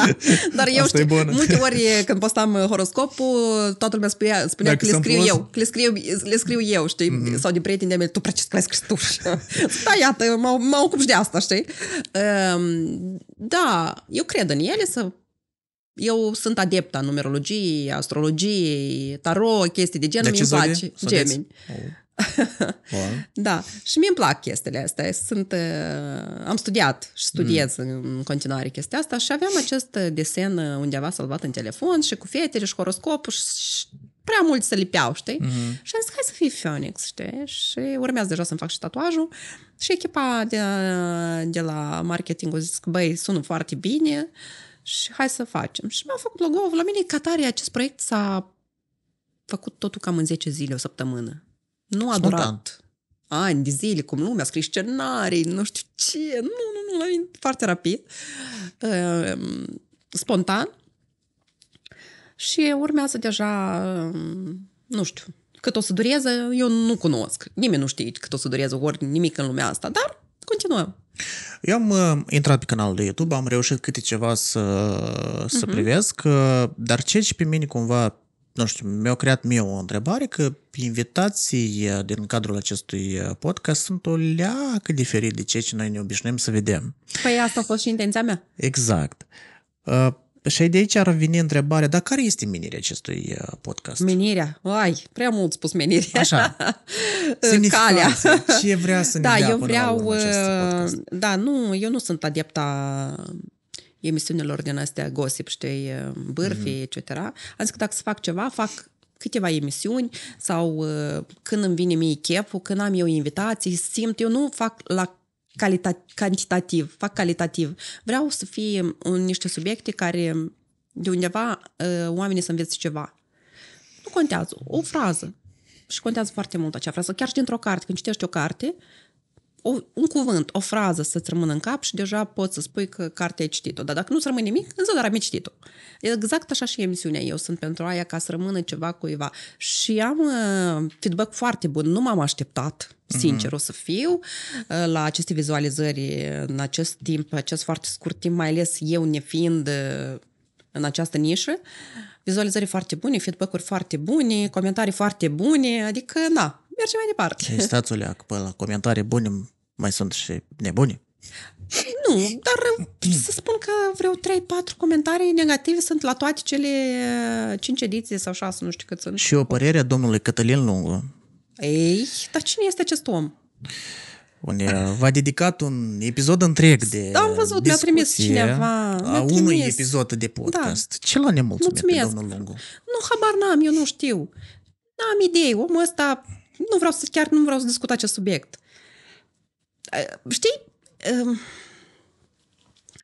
Dar eu Asta știu, multe ori uh, când postam uh, horoscopul, toată lumea spunea, spunea că le scriu eu, le scriu, le scriu eu, știi, mm-hmm. sau din prietenii mei, tu practic ai scris tu. da, iată, mă, mă ocup și de asta, știi? Um, da, eu cred în ele, să eu sunt adepta numerologiei, astrologiei, tarot, chestii de genul, de mi-mi place. Gemini. Oh. da, și mie îmi plac chestiile astea. Sunt, uh, am studiat și studiez mm. în continuare chestia asta și aveam acest desen uh, undeva salvat în telefon și cu fetele și horoscopul și, și prea mult să lipeau, știi? Mm-hmm. Și am zis, hai să fii Phoenix, știi? Și urmează deja să-mi fac și tatuajul. Și echipa de, uh, de la marketing a zis că, băi, sună foarte bine. Uh, și hai să facem. Și mi-am făcut logo La mine, ca tare, acest proiect s-a făcut totul cam în 10 zile, o săptămână. Nu a durat ani de zile, cum lumea, scrie scenarii, nu știu ce, nu, nu, nu, la mine foarte rapid, ehm, spontan. Și urmează deja, ehm, nu știu, cât o să dureze, eu nu cunosc. Nimeni nu știe cât o să dureze ori nimic în lumea asta, dar continuăm. Eu am uh, intrat pe canalul de YouTube, am reușit câte ceva să, să uh-huh. privesc, uh, dar ce și pe mine cumva, nu știu, mi-au creat mie o întrebare că invitații uh, din cadrul acestui uh, podcast sunt o leacă diferit de ceea ce noi ne obișnuim să vedem. Păi asta a fost și intenția mea. Exact. Uh, și de aici ar veni întrebarea, dar care este menirea acestui uh, podcast? Menirea? Ai, prea mult spus menirea. Așa. Calea. Ce vrea să ne da, dea eu vreau, uh, Da, nu, eu nu sunt adepta uh, emisiunilor din astea gossip, știi, bârfii, mm-hmm. etc. Am zis că dacă să fac ceva, fac câteva emisiuni sau uh, când îmi vine mie cheful, când am eu invitații, simt, eu nu fac la calita- cantitativ, fac calitativ. Vreau să fie un, niște subiecte care de undeva uh, oamenii să învețe ceva. Nu contează, o frază. Și contează foarte mult acea frază. Chiar și dintr-o carte, când citești o carte, o, un cuvânt, o frază să-ți rămână în cap și deja poți să spui că cartea ai citit-o. Dar dacă nu-ți rămâne nimic, însă dar am citit-o. Exact așa și emisiunea. Eu sunt pentru aia ca să rămână ceva cuiva. Și am uh, feedback foarte bun. Nu m-am așteptat, sincer mm-hmm. o să fiu, uh, la aceste vizualizări în acest timp, acest foarte scurt timp, mai ales eu nefiind uh, în această nișă. Vizualizări foarte bune, feedback-uri foarte bune, comentarii foarte bune, adică, na, merge mai departe. Și stați uleac, pe la comentarii bune mai sunt și nebuni. Nu, dar să spun că vreo 3-4 comentarii negative sunt la toate cele 5 uh, ediții sau 6, nu știu cât sunt. Și o părere a domnului Cătălin Lungu. Ei, dar cine este acest om? Unde uh, v-a dedicat un episod întreg de da, Am văzut, mi-a trimis cineva. A trimis. unui episod de podcast. Da. Ce l-a nemulțumit pe domnul Lungu? Nu, habar n-am, eu nu știu. N-am idei. Omul ăsta nu vreau să, chiar nu vreau să discut acest subiect. Știi,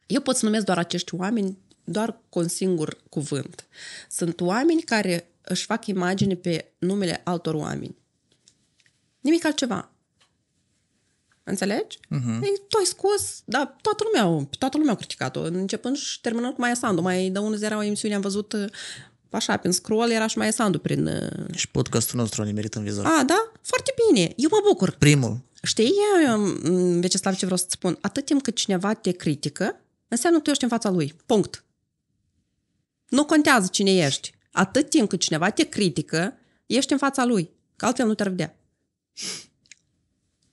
eu pot să numesc doar acești oameni doar cu un singur cuvânt. Sunt oameni care își fac imagine pe numele altor oameni. Nimic altceva. Înțelegi? Uh-huh. Mhm. tu ai scos, da, toată lumea, toată lumea a criticat-o, începând și terminând cu Maia Sandu. Mai de unul era o emisiune, am văzut așa, prin scroll, era și mai Sandu prin... Uh, și podcastul nostru a nimerit în vizor. A, da? Foarte bine. Eu mă bucur. Primul. Știi, eu, Vecislav, ce vreau să-ți spun? Atât timp cât cineva te critică, înseamnă că tu ești în fața lui. Punct. Nu contează cine ești. Atât timp cât cineva te critică, ești în fața lui. Că altfel nu te-ar vedea.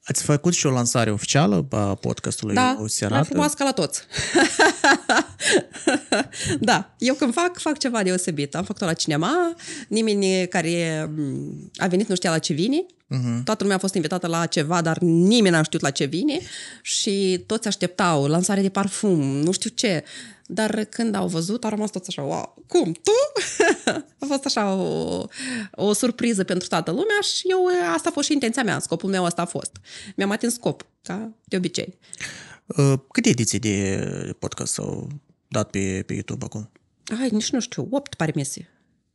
Ați făcut și o lansare oficială a podcastului Da, mai frumoasă ca la toți. da, eu când fac, fac ceva deosebit. Am făcut-o la cinema, nimeni care mm, a venit nu știa la ce vine, Uh-huh. Toată lumea a fost invitată la ceva, dar nimeni n-a știut la ce vine și toți așteptau lansare de parfum, nu știu ce. Dar când au văzut, au rămas toți așa, wow, cum, tu? a fost așa o, o surpriză pentru toată lumea și eu, asta a fost și intenția mea, scopul meu asta a fost. Mi-am atins scop, ca de obicei. Uh, câte ediții de podcast sau dat pe, pe YouTube acum. Ai, nici nu știu, 8 pare mese.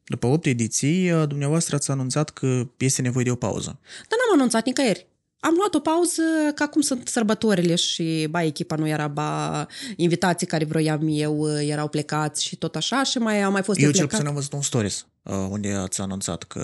După 8 ediții, uh, dumneavoastră ați anunțat că este nevoie de o pauză. Dar n-am anunțat nicăieri. Am luat o pauză, ca cum sunt sărbătorile și, ba, echipa nu era, ba, invitații care vroiam eu uh, erau plecați și tot așa și mai am mai fost eu, eu cel puțin am văzut un stories uh, unde ați anunțat că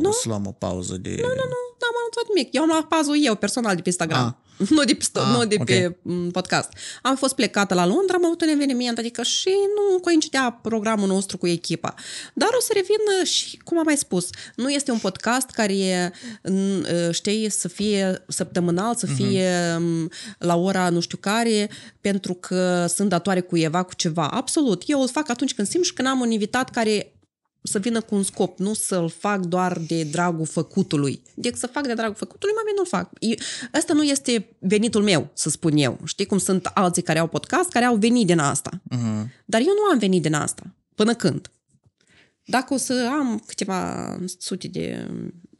nu? o să luăm o pauză de... Nu, nu, nu, n-am anunțat nimic. Eu am luat pauză eu, personal, de pe Instagram. A. Ah nu de, pe, ah, nu de okay. pe mm, podcast. Am fost plecată la Londra, am avut un eveniment, adică și nu coincidea programul nostru cu echipa. Dar o să revin uh, și, cum am mai spus, nu este un podcast care, mm, uh, știi, să fie săptămânal, să mhm. fie uh-huh. la ora nu știu care, pentru că sunt datoare cuiva cu ceva. Absolut. Eu o fac atunci când simt și când am un invitat care să vină cu un scop, nu să-l fac doar de dragul făcutului. Deci să fac de dragul făcutului, mai bine nu-l fac. Eu, asta nu este venitul meu, să spun eu. Știi cum sunt alții care au podcast, care au venit din asta. Uh-huh. Dar eu nu am venit din asta. Până când? Dacă o să am câteva sute de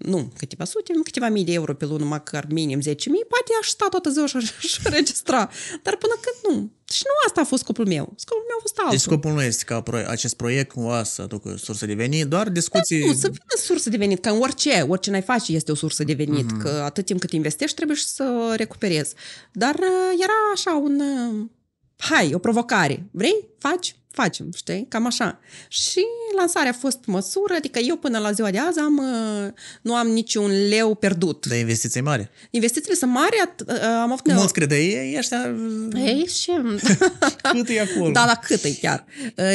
nu, câteva sute, câteva mii de euro pe lună, măcar minim 10.000, poate aș sta toată ziua și aș registra. Dar până când nu. Și nu asta a fost scopul meu. Scopul meu a fost altul. Deci scopul nu este ca acest proiect cumva să aducă sursă de venit, doar discuții... Da, nu, să vină sursă de venit, ca în orice, orice n-ai face este o sursă de venit, mm-hmm. că atât timp cât investești trebuie și să recuperezi. Dar uh, era așa un... Uh, hai, o provocare. Vrei? Faci? facem, știi? Cam așa. Și lansarea a fost pe măsură, adică eu până la ziua de azi am, uh, nu am niciun leu pierdut. De investiții mari. Investițiile sunt mari, uh, am avut... Mulți crede, ei ăștia... Uh, ei și... cât e acolo? Da, la cât e chiar.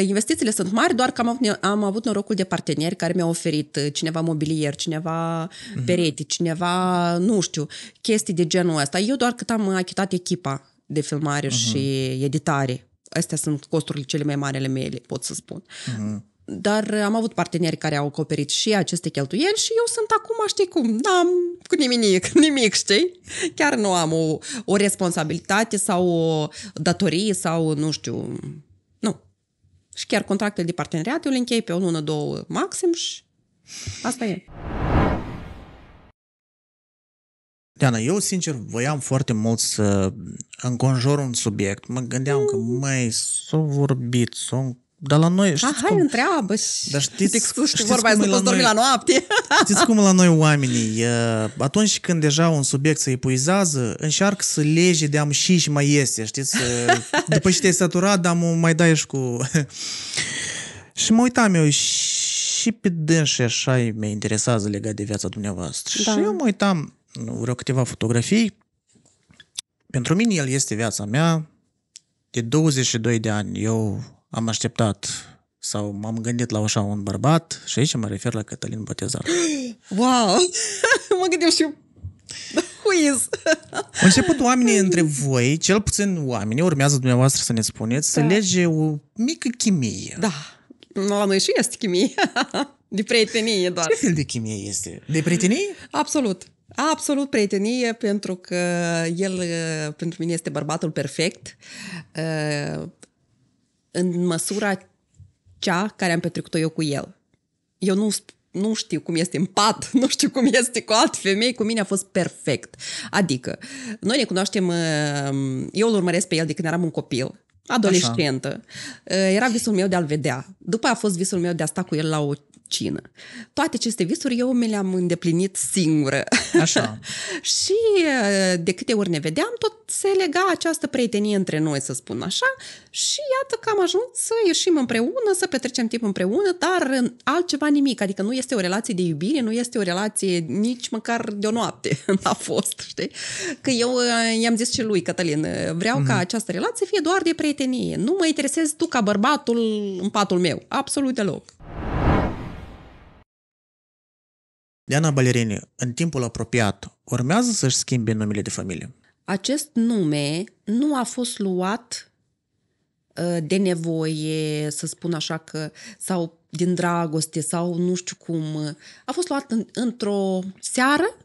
Investițiile sunt mari, doar că am avut, am avut norocul de parteneri care mi-au oferit cineva mobilier, cineva mhm. pereti, cineva, nu știu, chestii de genul ăsta. Eu doar cât am achitat echipa de filmare uh-huh. și editare Astea sunt costurile cele mai mari ale mele, pot să spun. Uh-huh. Dar am avut parteneri care au acoperit și aceste cheltuieli și eu sunt acum, știi cum, n-am da, cu nimic, nimic, știi? Chiar nu am o, o responsabilitate sau o datorie sau, nu știu, nu. Și chiar contractele de parteneriat eu le închei pe o lună, două maxim și asta e. Deana, eu sincer voiam foarte mult să înconjor un subiect. Mă gândeam mm. că, mai s-o vorbit, s-o dar la noi... Știți Aha, cum... întreabă și Dar știți, te excluși știți vorba cum nu poți dormi la noapte. Știți cum la noi oamenii, atunci când deja un subiect se epuizează, încearcă să lege de am și și mai este, știți? După ce te-ai saturat, dar mai dai și cu... și mă uitam eu și pe dânsi așa mă interesează legat de viața dumneavoastră. Da. Și eu mă uitam vreau câteva fotografii. Pentru mine el este viața mea. De 22 de ani eu am așteptat sau m-am gândit la așa un bărbat și aici mă refer la Cătălin Botezar. Wow! mă gândeam și Who is? început oamenii între voi, cel puțin oamenii, urmează dumneavoastră să ne spuneți, da. să lege o mică chimie. Da. La noi și este chimie. De prietenie doar. Ce fel de chimie este? De prietenie? Absolut. Absolut prietenie, pentru că el pentru mine este bărbatul perfect. Uh, în măsura cea care am petrecut-o eu cu el. Eu nu nu știu cum este în pat, nu știu cum este cu alte femei, cu mine a fost perfect. Adică, noi ne cunoaștem, uh, eu îl urmăresc pe el de când eram un copil, adolescentă. Așa. Uh, era visul meu de a-l vedea. După a fost visul meu de a sta cu el la o cină. Toate aceste visuri eu mi le-am îndeplinit singură. Așa. și de câte ori ne vedeam, tot se lega această prietenie între noi, să spun așa, și iată că am ajuns să ieșim împreună, să petrecem timp împreună, dar în altceva nimic, adică nu este o relație de iubire, nu este o relație nici măcar de o noapte a fost, știi? Că eu i-am zis și lui, Cătălin, vreau mm-hmm. ca mhm. această relație să fie doar de prietenie, nu mă interesez tu ca bărbatul în patul meu, absolut deloc. Diana Balerini, în timpul apropiat, urmează să-și schimbe numele de familie? Acest nume nu a fost luat uh, de nevoie, să spun așa că, sau din dragoste, sau nu știu cum. A fost luat în, într-o seară.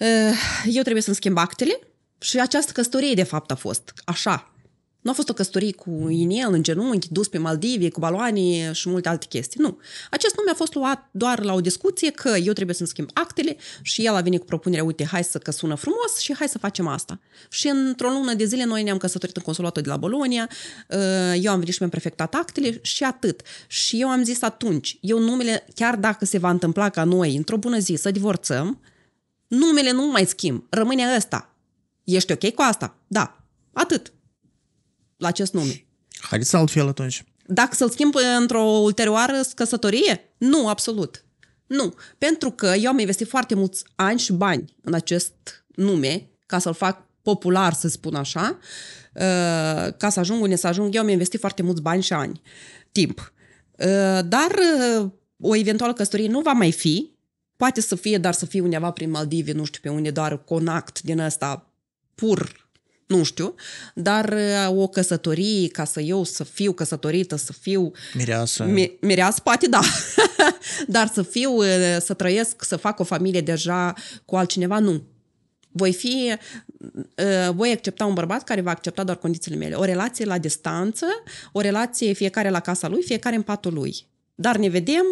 Uh, eu trebuie să-mi schimb actele și această căsătorie, de fapt, a fost așa. Nu a fost o căsătorie cu inel în genunchi, dus pe Maldivie, cu baloane și multe alte chestii. Nu. Acest nume a fost luat doar la o discuție că eu trebuie să-mi schimb actele și el a venit cu propunerea, uite, hai să că sună frumos și hai să facem asta. Și într-o lună de zile noi ne-am căsătorit în consulatul de la Bolonia, ă, eu am venit și mi-am prefectat actele și atât. Și eu am zis atunci, eu numele, chiar dacă se va întâmpla ca noi într-o bună zi să divorțăm, numele nu mai schimb, rămâne ăsta. Ești ok cu asta? Da. Atât la acest nume. Haideți altfel atunci. Dacă să-l schimb într-o ulterioară căsătorie? Nu, absolut. Nu, pentru că eu am investit foarte mulți ani și bani în acest nume ca să-l fac popular, să spun așa, uh, ca să ajung unde să ajung, eu am investit foarte mulți bani și ani, timp. Uh, dar uh, o eventuală căsătorie nu va mai fi, poate să fie, dar să fie undeva prin Maldive, nu știu pe unde, doar conact din ăsta pur nu știu, dar uh, o căsătorie, ca să eu să fiu căsătorită, să fiu... Mireasă. Mi- mireasă, poate da, dar să fiu, uh, să trăiesc, să fac o familie deja cu altcineva, nu. Voi fi, uh, voi accepta un bărbat care va accepta doar condițiile mele. O relație la distanță, o relație fiecare la casa lui, fiecare în patul lui. Dar ne vedem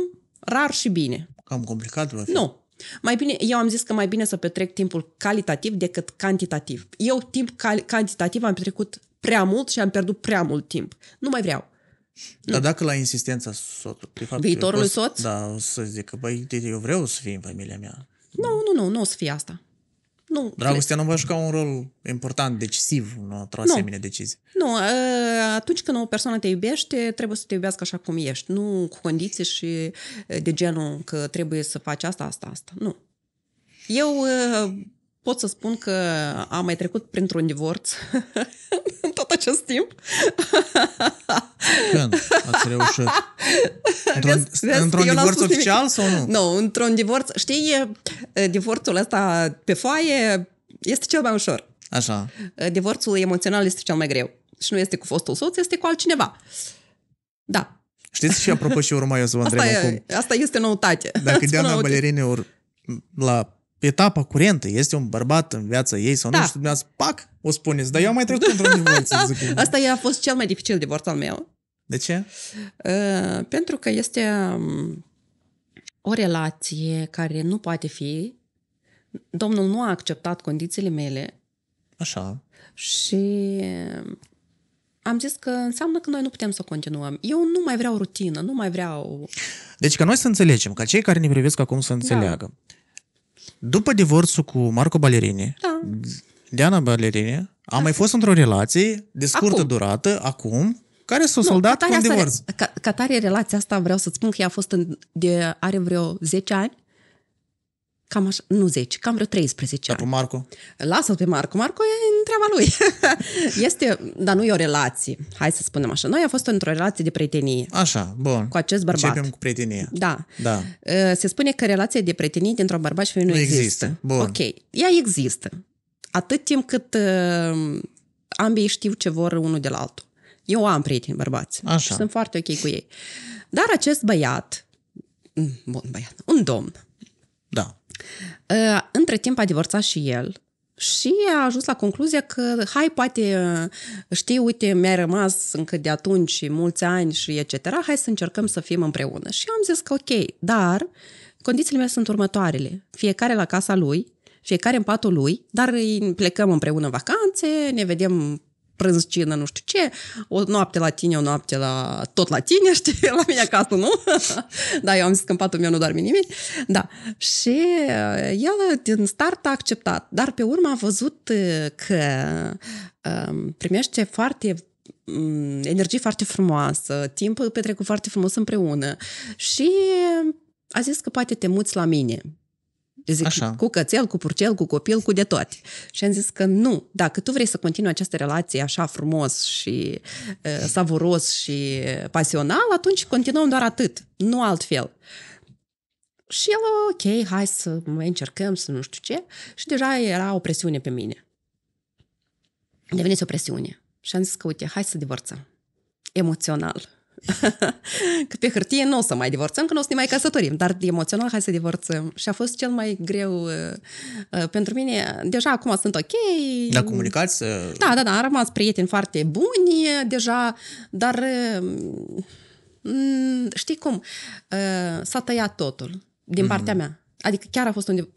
rar și bine. Cam complicat va fi. Nu, mai bine, eu am zis că mai bine să petrec timpul calitativ decât cantitativ. Eu timp cal- cantitativ am petrecut prea mult și am pierdut prea mult timp. Nu mai vreau. Dar dacă la insistența soțului, de fapt, viitorului soț? Da, o să zic că, băi, eu vreau să fii în familia mea. Nu, nu, nu, nu o să fie asta. Nu, Dragostea nu va juca un rol important, decisiv în o nu. asemenea decizie. Nu, ă, atunci când o persoană te iubește, trebuie să te iubească așa cum ești, nu cu condiții și ă, de genul că trebuie să faci asta, asta, asta. Nu. Eu ă, pot să spun că am mai trecut printr-un divorț în tot acest timp. Când ați reușit? Într-un, vezi, într-un divorț oficial nimic. sau nu? Nu, no, într-un divorț. Știi, divorțul ăsta pe foaie este cel mai ușor. Așa. Divorțul emoțional este cel mai greu. Și nu este cu fostul soț, este cu altcineva. Da. Știți și apropo și urmă eu să vă asta întreb e, acum. Asta este noutate. Dacă Deana ori la etapa curentă, este un bărbat în viața ei sau da. nu știu, dumneavoastră, pac, o spuneți, dar eu am mai trecut într un divorț. Asta e a fost cel mai dificil divorț al meu. De ce? Uh, pentru că este um, o relație care nu poate fi. Domnul nu a acceptat condițiile mele. Așa. Și um, am zis că înseamnă că noi nu putem să continuăm. Eu nu mai vreau rutină, nu mai vreau... Deci ca noi să înțelegem, ca cei care ne privesc acum să da. înțeleagă. Da. După divorțul cu Marco Balerini, da. Diana Balerini, a mai fost într-o relație de scurtă acum. durată, acum, care s-a soldat cu un divorț. Ca, ca tare relația asta, vreau să spun că ea a fost în, de, are vreo 10 ani Cam așa, nu 10, cam vreo 13 ani. Dar pe Marco? lasă pe Marco. Marco e în treaba lui. este, dar nu e o relație. Hai să spunem așa. Noi a fost într-o relație de prietenie. Așa, bun. Cu acest bărbat. Începem cu prietenia. Da. da. Ă, se spune că relația de prietenie dintre un bărbat și femeie nu, nu există. există. Bun. Ok. Ea există. Atât timp cât uh, ambii știu ce vor unul de la altul. Eu am prieteni bărbați. Așa. Și sunt foarte ok cu ei. Dar acest băiat, mm, bun băiat, un domn, Ă, între timp a divorțat și el și a ajuns la concluzia că, hai, poate, ă, știi, uite, mi-a rămas încă de atunci mulți ani și etc., hai să încercăm să fim împreună. Și am zis că ok, dar condițiile mele sunt următoarele. Fiecare la casa lui, fiecare în patul lui, dar plecăm împreună în vacanțe, ne vedem prânz, cină, nu știu ce, o noapte la tine, o noapte la tot la tine, știi, la mine acasă nu. da, eu am zis că în patul meu nu doarme nimeni. Da. Și uh, el din start a acceptat, dar pe urmă a văzut uh, că um, primește foarte mm, energie foarte frumoasă, timp petrecut foarte frumos împreună și uh, a zis că poate te muți la mine zic, Așa. cu cățel, cu purcel, cu copil, cu de toate. Și am zis că nu, dacă tu vrei să continui această relație așa frumos și e, savuros și pasional, atunci continuăm doar atât, nu altfel. Și el, ok, hai să mai încercăm, să nu știu ce. Și deja era o presiune pe mine. Devenise o presiune. Și am zis că, uite, hai să divorțăm. Emoțional. Că pe hârtie nu o să mai divorțăm, că nu o să ne mai căsătorim, dar emoțional hai să divorțăm. Și a fost cel mai greu uh, uh pentru mine. Deja acum sunt ok. Dar comunicați? Uh... Da, da, da, am rămas prieteni foarte buni uh, deja, dar uh, mm, știi cum? Uh, s-a tăiat totul din mm-hmm. partea mea. Adică chiar a fost unde...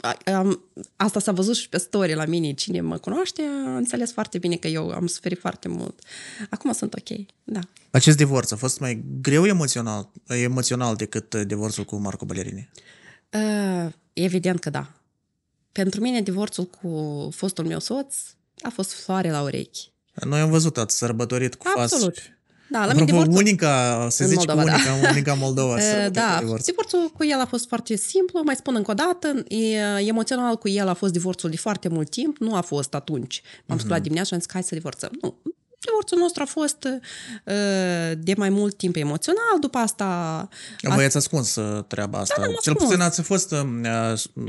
Asta s-a văzut și pe story la mine. Cine mă cunoaște a înțeles foarte bine că eu am suferit foarte mult. Acum sunt ok, da. Acest divorț a fost mai greu emoțional, emoțional decât uh, divorțul cu Marco Balerini? Uh, evident că da. Pentru mine divorțul cu fostul meu soț a fost floare la urechi. Noi am văzut, ați sărbătorit cu Absolut. Fast. Da, la Apropo, divorțul... unica, să zici Moldova, unica, da. unica, Moldova. Moldova. Eh, da, divorț. divorțul cu el a fost foarte simplu, mai spun încă o dată, e, emoțional cu el a fost divorțul de foarte mult timp, nu a fost atunci. M-am uh-huh. la dimineața și am zis, hai să divorțăm. Nu, divorțul nostru a fost ă, de mai mult timp emoțional, după asta... Am Voi ați ascuns treaba da, asta. Da, Cel puțin ați fost ă,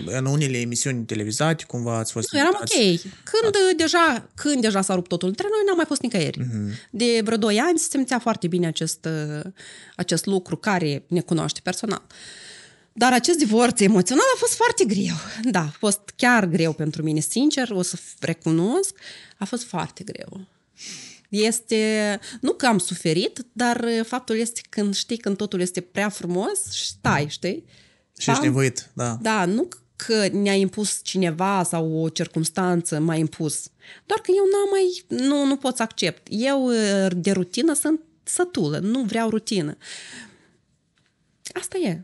în unele emisiuni televizate, cumva ați fost... Nu, eram ați... ok. Când, ați... Da. deja, când deja s-a rupt totul între noi, n-am mai fost nicăieri. Uh-huh. De vreo doi ani se simțea foarte bine acest, ă, acest lucru care ne cunoaște personal. Dar acest divorț emoțional a fost foarte greu. Da, a fost chiar greu pentru mine, sincer, o să recunosc, a fost foarte greu. Este, nu că am suferit, dar uh, faptul este când știi când totul este prea frumos, stai, mm. știi? Și da? ești nevoit, da. Da, nu că ne-a impus cineva sau o circunstanță m-a impus, doar că eu n-am mai, nu, nu pot să accept. Eu uh, de rutină sunt sătulă, nu vreau rutină. Asta e.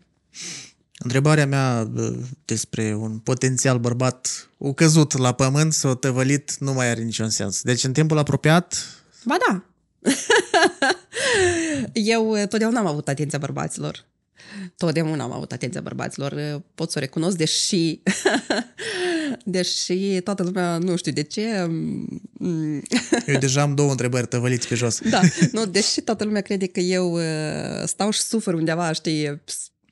Întrebarea mea uh, despre un potențial bărbat o căzut la pământ, s-o tăvălit, nu mai are niciun sens. Deci în timpul apropiat Ba da. Eu eh, totdeauna am avut atenția bărbaților. Totdeauna am avut atenția bărbaților, eh, pot să o recunosc, deși, deși toată lumea nu știu de ce. Mm, mm. eu deja am două întrebări tăvăliți pe jos. Da, nu, deși toată lumea crede că eu eh, stau și sufăr undeva, știi,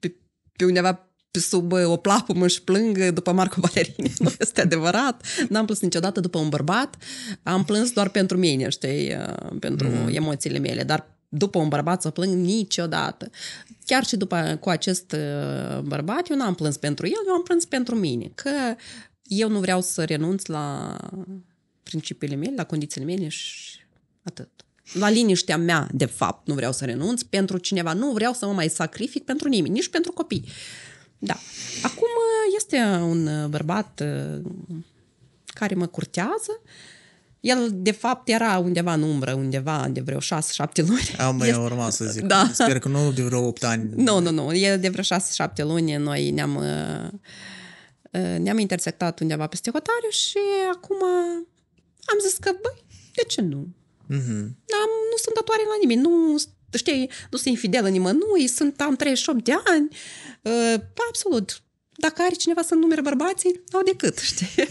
pe, pe undeva sub o plapumă și plâng după Marco Valerini, nu este adevărat. N-am plâns niciodată după un bărbat, am plâns doar pentru mine, știi, uh, pentru mm. emoțiile mele, dar după un bărbat să plâng niciodată. Chiar și după cu acest uh, bărbat, eu n-am plâns pentru el, eu am plâns pentru mine, că eu nu vreau să renunț la principiile mele, la condițiile mele și atât. La liniștea mea, de fapt, nu vreau să renunț pentru cineva, nu vreau să mă mai sacrific pentru nimeni, nici pentru copii. Uh, da. Acum uh, este un uh, bărbat uh, care mă curtează. El, de fapt, era undeva în umbră, undeva de vreo 6-7 luni. Am mai este... urmat să zic. Da. Sper că nu de vreo 8 ani. Nu, nu, nu. El de vreo 6-7 luni. Noi ne-am, ne-am intersectat undeva peste hotare și acum am zis că, băi, de ce nu? Mm-hmm. Am, nu sunt datoare la nimeni, nu știi, nu sunt infidelă nimănui, sunt, am 38 de ani, uh, absolut, dacă are cineva să numere bărbații, au decât, știi?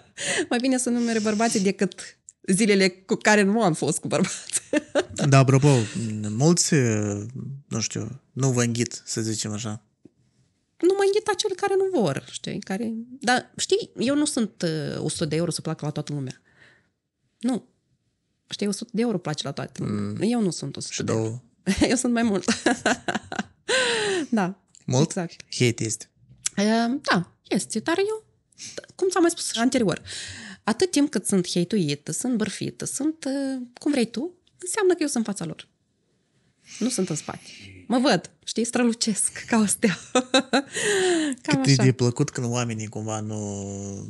Mai bine să numere bărbații decât zilele cu care nu am fost cu bărbați. da, apropo, mulți, ă, nu știu, nu vă înghit, să zicem așa. Nu mă înghit acel care nu vor, știi? Care... Dar, știi, eu nu sunt 100 ă, de euro să placă la toată lumea. Nu. Știi, 100 de euro place la toată lumea. Mm. Eu nu sunt 100 și de euro. Eu sunt mai mult. da. Mult? Exact. Hate este. Ehm, da, este, dar eu, cum ți-am mai spus anterior, atât timp cât sunt hate sunt bârfită, sunt eh, cum vrei tu, înseamnă că eu sunt fața lor. Nu sunt în spate. Mă văd, știi, strălucesc ca o stea. Cam Cât așa. e de plăcut când oamenii cumva nu,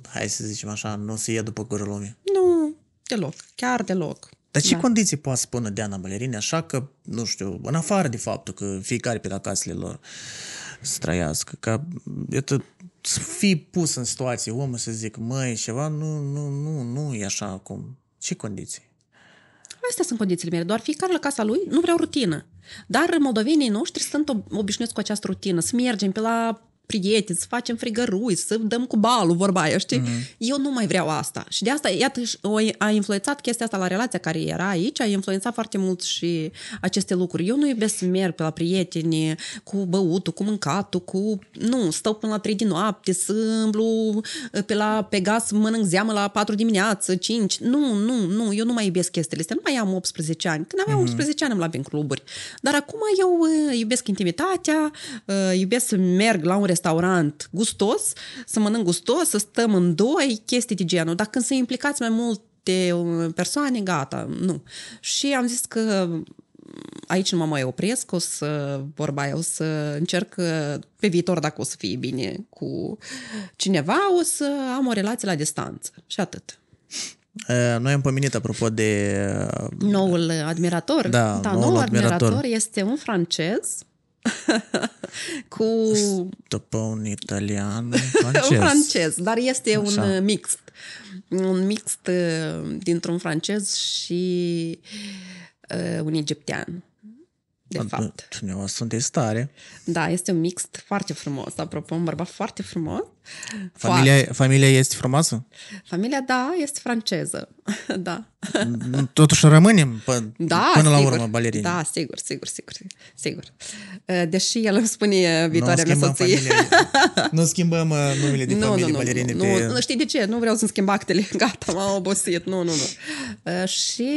hai să zicem așa, nu se ia după gură lume. Nu, deloc, chiar deloc. Dar ce da. condiții poate spune Diana Balerini așa că, nu știu, în afară de faptul că fiecare pe casele lor să trăiască, ca iată, să fii pus în situație, omul să zic, măi, ceva, nu, nu, nu, nu e așa acum. Ce condiții? Astea sunt condițiile mele, doar fiecare la casa lui, nu vreau rutină. Dar moldovenii noștri sunt obișnuiți cu această rutină, să mergem pe la prieteni, să facem frigărui, să dăm cu balul, vorba aia, știi? Mm-hmm. Eu nu mai vreau asta. Și de asta, iată, a influențat chestia asta la relația care era aici, a influențat foarte mult și aceste lucruri. Eu nu iubesc să merg pe la prieteni cu băutul, cu mâncatul, cu... Nu, stau până la 3 din noapte, să îmblu pe, la, pe gaz, mănânc zeamă la 4 dimineață, 5. Nu, nu, nu, eu nu mai iubesc chestiile astea. Nu mai am 18 ani. Când aveam mm-hmm. 18 ani am luat în cluburi. Dar acum eu uh, iubesc intimitatea, uh, iubesc să merg la un rest restaurant gustos, să mănânc gustos, să stăm în doi, chestii de genul. Dar când se implicați mai multe uh, persoane, gata, nu. Și am zis că uh, aici nu mă mai opresc, o să vorba eu să încerc uh, pe viitor dacă o să fie bine cu cineva, o să am o relație la distanță și atât. Noi am pomenit apropo de... Noul admirator. Da, da noul, noul admirator. admirator este un francez cu... Stăpân italian, francez. francez, dar este Așa. un mix. Un uh, mix dintr-un francez și uh, un egiptean. De Ad- fapt. Sunt de stare. Da, este un mix foarte frumos. Apropo, un bărbat foarte frumos. Familia, familia este frumoasă? Familia, da, este franceză, da. Totuși rămânem p- da, până sigur. la urmă balerini. Da, sigur, sigur, sigur, sigur. Deși el îmi spune viitoarea mea soție. nu schimbăm uh, numele de familie nu, nu, balerine nu, pe... nu, știi de ce? Nu vreau să-mi schimb actele, gata, m-am obosit, nu, nu, nu. Și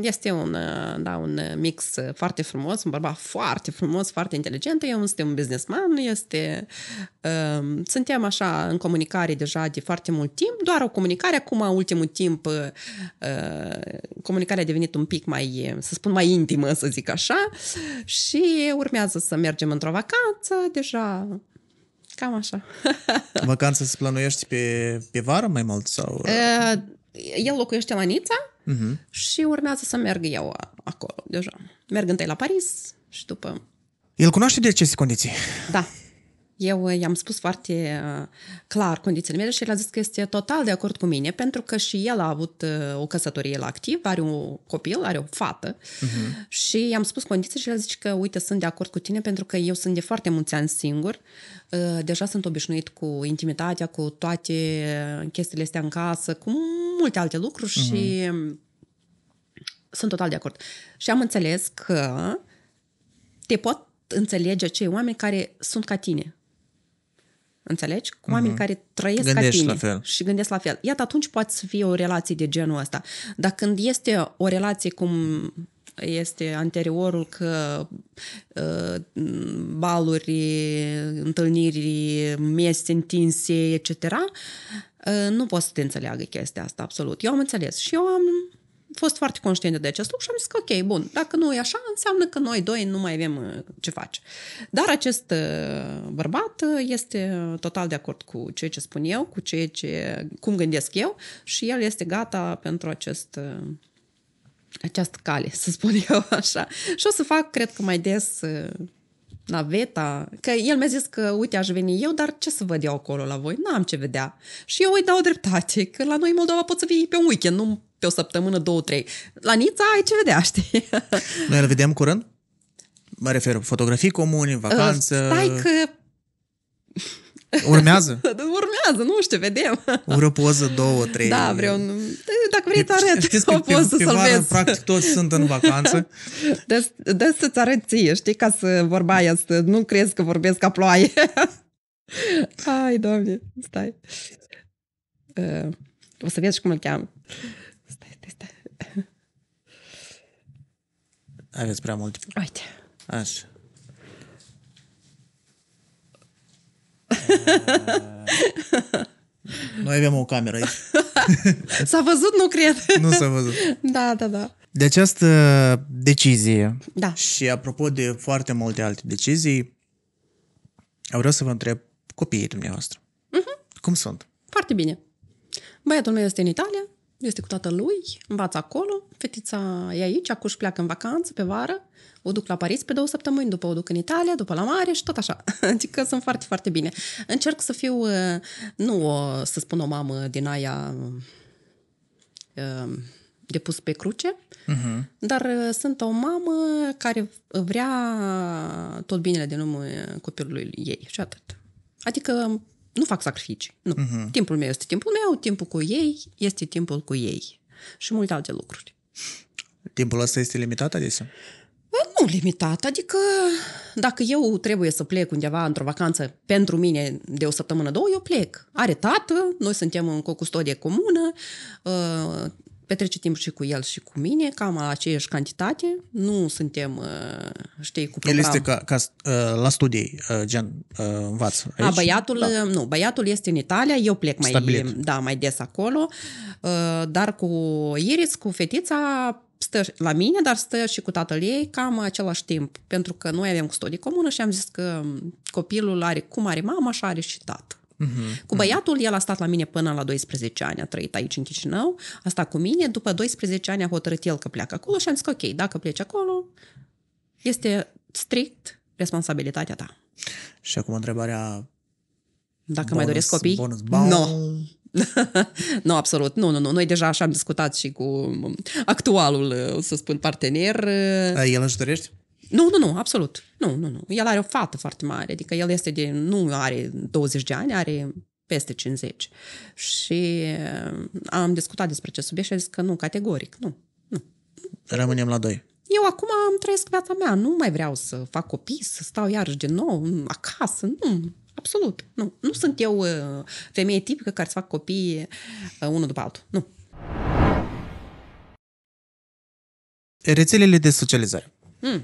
este un, da, un mix foarte frumos, un bărbat foarte frumos, foarte inteligent, eu nu sunt un businessman, este... Um, suntem așa în comunicare deja de foarte mult timp, doar o comunicare, acum ultimul timp uh, uh, comunicarea a devenit un pic mai, să spun, mai intimă, să zic așa, și urmează să mergem într-o vacanță, deja Cam așa. Vacanța se planuiești pe, pe vară mai mult? sau? Uh, el locuiește la Nița uh-huh. Mhm. și urmează să merg eu acolo deja. Merg întâi la Paris și după... El cunoaște de aceste condiții? Da, eu eh, i-am spus foarte eh, clar condițiile mele și el a zis că este total de acord cu mine, pentru că și el a avut eh, o căsătorie la activ, are un copil, are o fată uh-huh. și i-am spus condiții și el zis că, uite, sunt de acord cu tine pentru că eu sunt de foarte mulți ani singur, deja sunt obișnuit cu intimitatea, cu toate chestiile astea în casă, cu multe alte lucruri uh-huh. și mm, sunt total de acord. Și am înțeles că te pot înțelege acei oameni care sunt ca tine, Înțelegi? Cu oameni uh-huh. care trăiesc Gândești ca tine la fel. și gândesc la fel. Iată, atunci poate să fie o relație de genul ăsta. Dar când este o relație cum este anteriorul că uh, baluri, întâlniri, mese întinse, etc., uh, nu poți să te înțeleagă chestia asta, absolut. Eu am înțeles și eu am fost foarte conștientă de acest lucru și am zis că, ok, bun, dacă nu e așa, înseamnă că noi doi nu mai avem uh, ce face. Dar acest uh, bărbat uh, este total de acord cu ceea ce spun eu, cu ceea ce, cum gândesc eu și el este gata pentru acest această cale, să spun eu așa. Și o să fac, cred că mai des naveta, că el mi-a zis că uite aș veni eu, dar ce să văd eu acolo la voi? N-am ce vedea. Și eu îi dau dreptate, că la noi în Moldova poți să vii pe un weekend, nu pe o săptămână, două, trei. La Nița ai ce vedea, știi? Noi îl vedem curând? Mă refer, fotografii comuni, ă, vacanță... Stai că... Urmează? Urmează, nu știu, vedem. Vreo poză, două, trei. Da, vreau... Eh, dacă vrei, îți arăt Știți că o poză pe, pe vară, vezi. practic, toți sunt în vacanță. Dă să-ți arăt ție, știi, ca să vorba aia, să nu crezi că vorbesc ca ploaie. Ai, doamne, stai. Uh, o să vezi cum îl cheamă. Aveți prea mult. Uite. Așa. Noi avem o cameră aici. S-a văzut, nu cred. Nu s-a văzut. Da, da, da. De această decizie da. și apropo de foarte multe alte decizii, vreau să vă întreb copiii dumneavoastră. Uh-huh. Cum sunt? Foarte bine. Băiatul meu este în Italia, este cu lui, învață acolo, fetița e aici, acum își pleacă în vacanță pe vară, o duc la Paris pe două săptămâni, după o duc în Italia, după la mare și tot așa. Adică sunt foarte, foarte bine. Încerc să fiu, uh, nu o, să spun o mamă din aia uh, de pus pe cruce, uh-huh. dar uh, sunt o mamă care vrea tot binele din lume copilului ei și atât. Adică nu fac sacrificii. Nu. Uh-huh. Timpul meu este timpul meu, timpul cu ei este timpul cu ei. Și multe alte lucruri. Timpul ăsta este limitat adesea? Nu limitat, adică dacă eu trebuie să plec undeva într-o vacanță pentru mine de o săptămână, două, eu plec. Are tată, noi suntem în o custodie comună, ă, petrece timp și cu el și cu mine, cam la aceeași cantitate, nu suntem, uh, știi, cu program. El este ca, ca uh, la studii, uh, gen, învață aici? A, băiatul, da. nu, băiatul este în Italia, eu plec mai, da, mai des acolo, dar cu Iris, cu fetița, stă la mine, dar stă și cu tatăl ei cam același timp, pentru că noi avem studii comună și am zis că copilul are cum are mama, și are și tată. Uh-huh, cu băiatul, el a stat la mine până la 12 ani, a trăit aici în Chișinău, a stat cu mine, după 12 ani a hotărât el că pleacă acolo și am zis că, ok, dacă pleci acolo, este strict responsabilitatea ta. Și acum întrebarea... Dacă bonus, mai doresc copii? Bonus, bonus, No. nu, absolut. Nu, nu, nu. Noi deja așa am discutat și cu actualul, să spun, partener. El își dorește? Nu, nu, nu, absolut. Nu, nu, nu. El are o fată foarte mare, adică el este de, nu are 20 de ani, are peste 50. Și uh, am discutat despre acest subiect și a zis că nu, categoric, nu. nu. Rămânem la doi. Eu acum am trăiesc viața mea, nu mai vreau să fac copii, să stau iarăși din nou mm, acasă, nu, absolut, nu. Nu sunt eu uh, femeie tipică care să fac copii uh, unul după altul, nu. Rețelele de socializare. Mm.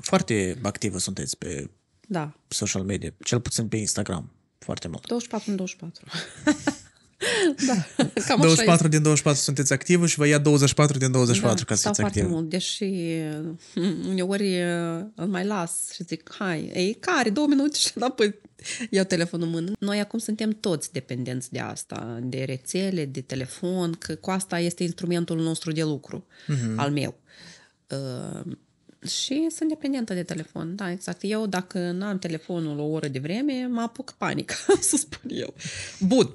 Foarte activă sunteți pe da. social media, cel puțin pe Instagram, foarte mult. 24 în 24. da, cam 24 așa din 24 sunteți activă și vă ia 24 din 24 da, ca să fiți activă. mult, deși hmm, uneori uh, îl mai las și zic, hai, ei, care, două minute și înapoi iau telefonul în mână. Noi acum suntem toți dependenți de asta, de rețele, de telefon, că cu asta este instrumentul nostru de lucru, uh-huh. al meu. Uh, și sunt dependentă de telefon, da, exact. Eu, dacă n-am telefonul o oră de vreme, mă apuc panică, să spun eu. Bun,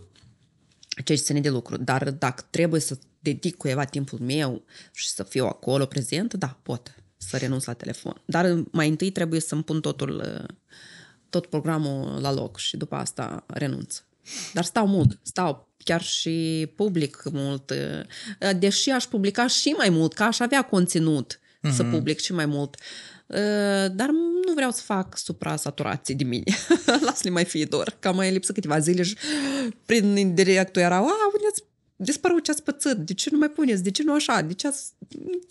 ce ne de lucru, dar dacă trebuie să dedic cuiva timpul meu și să fiu acolo prezent, da, pot să renunț la telefon. Dar mai întâi trebuie să-mi pun totul, tot programul la loc și după asta renunț. Dar stau mult, stau chiar și public mult, deși aș publica și mai mult, ca aș avea conținut, mm-hmm. să public și mai mult. Uh, dar nu vreau să fac supra saturații de mine. Las-le mai fie dor. Că mai lipsă câteva zile și prin indirectul erau, a, unde ați dispărut ce ați pățit, de ce nu mai puneți, de ce nu așa, de ce ați...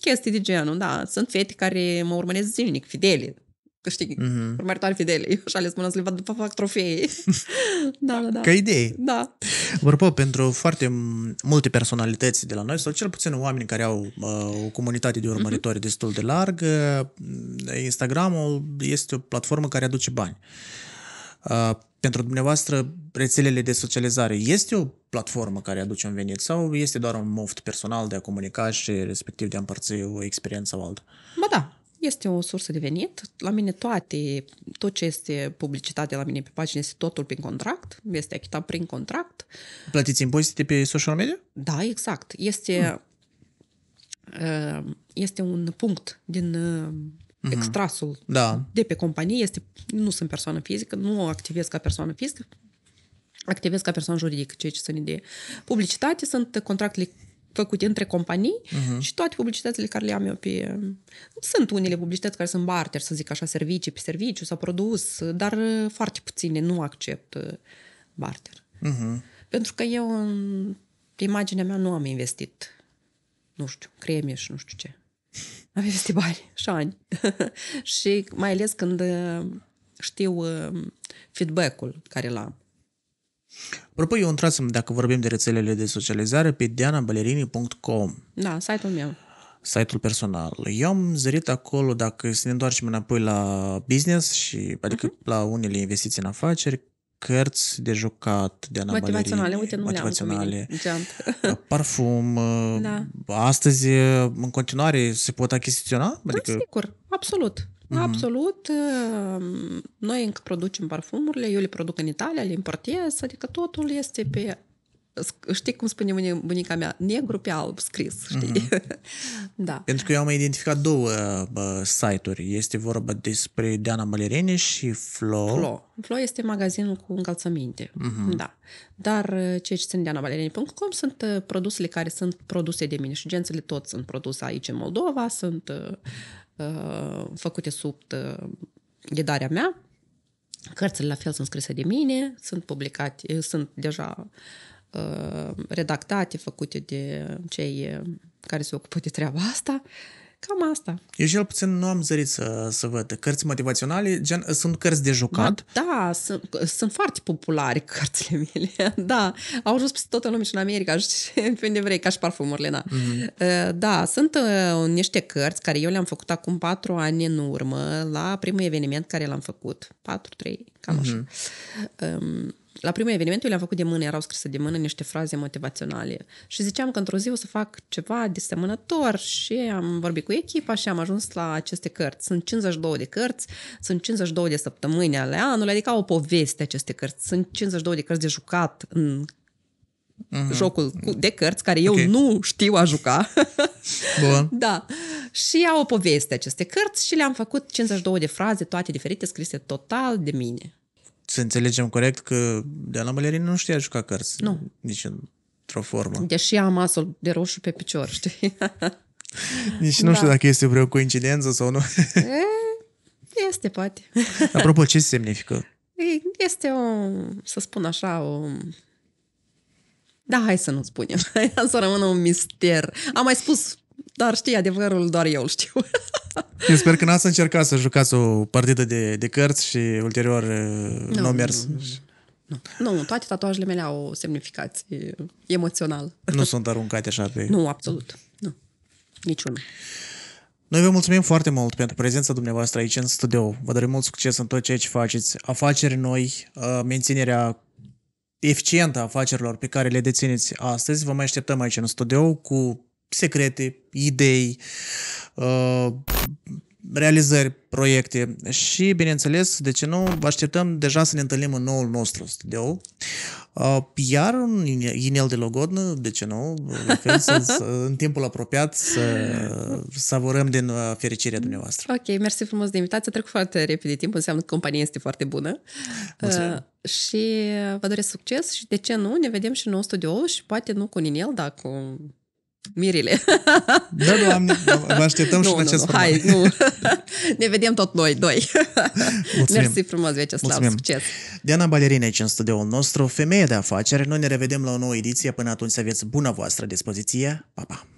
chestii de genul, da. Sunt fete care mă urmăresc zilnic, fidele, că știi, mm-hmm. urmăritoare fidele. Eu așa le spun, să le văd după fac trofee. da, da, da. Ca idee. Da. vorbă pentru foarte multe personalități de la noi, sau cel puțin oameni care au uh, o comunitate de urmăritori mm-hmm. destul de largă, mm, Instagramul este o platformă care aduce bani. Uh, pentru dumneavoastră, rețelele de socializare, este o platformă care aduce un venit sau este doar un moft personal de a comunica și respectiv de a împărți o experiență sau altă? Ba da, este o sursă de venit. La mine toate, tot ce este publicitate la mine pe pagină este totul prin contract, este achitat prin contract. Plătiți impozite pe social media? Da, exact. Este, hmm. Uh, este un punct din Mm-hmm. Extrasul da. de pe companie este, nu sunt persoană fizică, nu activez ca persoană fizică, activez ca persoană juridică, ceea ce sunt de Publicitate sunt contractele făcute între companii uh-huh. și toate publicitățile care le am eu pe... Sunt unele publicități care sunt barter, să zic așa, servicii pe serviciu sau produs, dar uh, foarte puține nu accept uh, barter. Uh-huh. Pentru că eu, pe imaginea mea, nu am investit, nu știu, creme și nu știu ce. Am investit bani și ani. și mai ales când uh, știu feedback-ul care l-am. Apropo, eu intrasem, dacă vorbim de rețelele de socializare, pe dianabalerini.com. Da, site-ul meu. Site-ul personal. Eu am zărit acolo, dacă să ne întoarcem înapoi la business și, adică uh-huh. la unele investiții în afaceri, cărți de jucat, de Ana Motivaționale, Balerini, uite, nu motivaționale, le-am parfum. Uh, da. Astăzi, uh, în continuare, se pot achiziționa? Da, adică... Da, sigur, absolut. Mm-hmm. Absolut. Ehm, noi încă producem parfumurile, eu le produc în Italia, le importez, adică totul este pe știi cum spune bunica mea, negru pe alb scris, știi? Mm-hmm. da. Pentru că eu am identificat două uh, site-uri. Este vorba despre Diana Malerene și Flo. Flo. Flo este magazinul cu încălțăminte, Mm-hmm. da. Dar eh, ceea ce sunt dianabalerene.com sunt eh, produsele care sunt produse de mine. Și gențele tot sunt produse aici în Moldova, sunt eh, Э, făcute sub э, ghidarea mea. Cărțile la fel sunt scrise de mine, sunt publicate, sunt deja uh, redactate, făcute de cei uh, care se ocupă de treaba asta. Uh, Cam asta. Eu cel puțin nu am zărit să, să văd. Cărți motivaționale, gen, sunt cărți de jucat? Da, da, sunt, sunt foarte populare cărțile mele. da, au ajuns peste tot lumea și în America și pe unde vrei, ca și parfumurile, da. Mm-hmm. Uh, da, sunt uh, niște cărți care eu le-am făcut acum patru ani în urmă la primul eveniment care l-am făcut. Patru, trei, cam mm-hmm. așa. Mhm. Um, la primul eveniment eu le-am făcut de mână, erau scrise de mână niște fraze motivaționale și ziceam că într-o zi o să fac ceva semănător și am vorbit cu echipa și am ajuns la aceste cărți. Sunt 52 de cărți, sunt 52 de săptămâni ale anului, adică au o poveste aceste cărți. Sunt 52 de cărți de jucat în uh-huh. jocul de cărți, care eu okay. nu știu a juca. Bun. da. Și au o poveste aceste cărți și le-am făcut 52 de fraze, toate diferite, scrise total de mine să înțelegem corect că de la Mălerin nu știa juca cărți. Nu. Nici într-o formă. Deși am asul de roșu pe picior, știi? Nici nu da. știu dacă este vreo coincidență sau nu. este, poate. Apropo, ce semnifică? Este o, să spun așa, o... Da, hai să nu spunem. Să rămână un mister. Am mai spus dar știi adevărul, doar eu îl știu. Eu sper că n-ați încercat să jucați o partidă de, de cărți și ulterior uh, nu, nu mers. Nu, nu. nu, nu, toate tatuajele mele au o semnificație Nu sunt aruncate așa pe... Nu, absolut. Nu. Niciunul. Noi vă mulțumim foarte mult pentru prezența dumneavoastră aici în studio. Vă dorim mult succes în tot ceea ce faceți. Afaceri noi, uh, menținerea eficientă a afacerilor pe care le dețineți astăzi. Vă mai așteptăm aici în studio cu secrete, idei, uh, realizări, proiecte și, bineînțeles, de ce nu, așteptăm deja să ne întâlnim în noul nostru studio. Uh, iar un inel de logodnă, de ce nu, în timpul apropiat să savurăm din uh, fericirea dumneavoastră. Ok, mersi frumos de invitație. Trec foarte repede timp, înseamnă că compania este foarte bună. Mulțumesc. și vă doresc succes și de ce nu, ne vedem și în nou studio și poate nu cu un inel, dar cu Mirile. Da, doamne, vă așteptăm nu, și în acest nu, Hai, nu. ne vedem tot noi, doi. Mulțumim. Mersi frumos, Veceslav, Mulțumim. succes. Diana Balerin aici în studioul nostru, femeie de afaceri. Noi ne revedem la o nouă ediție. Până atunci aveți bună voastră dispoziție. Pa, pa!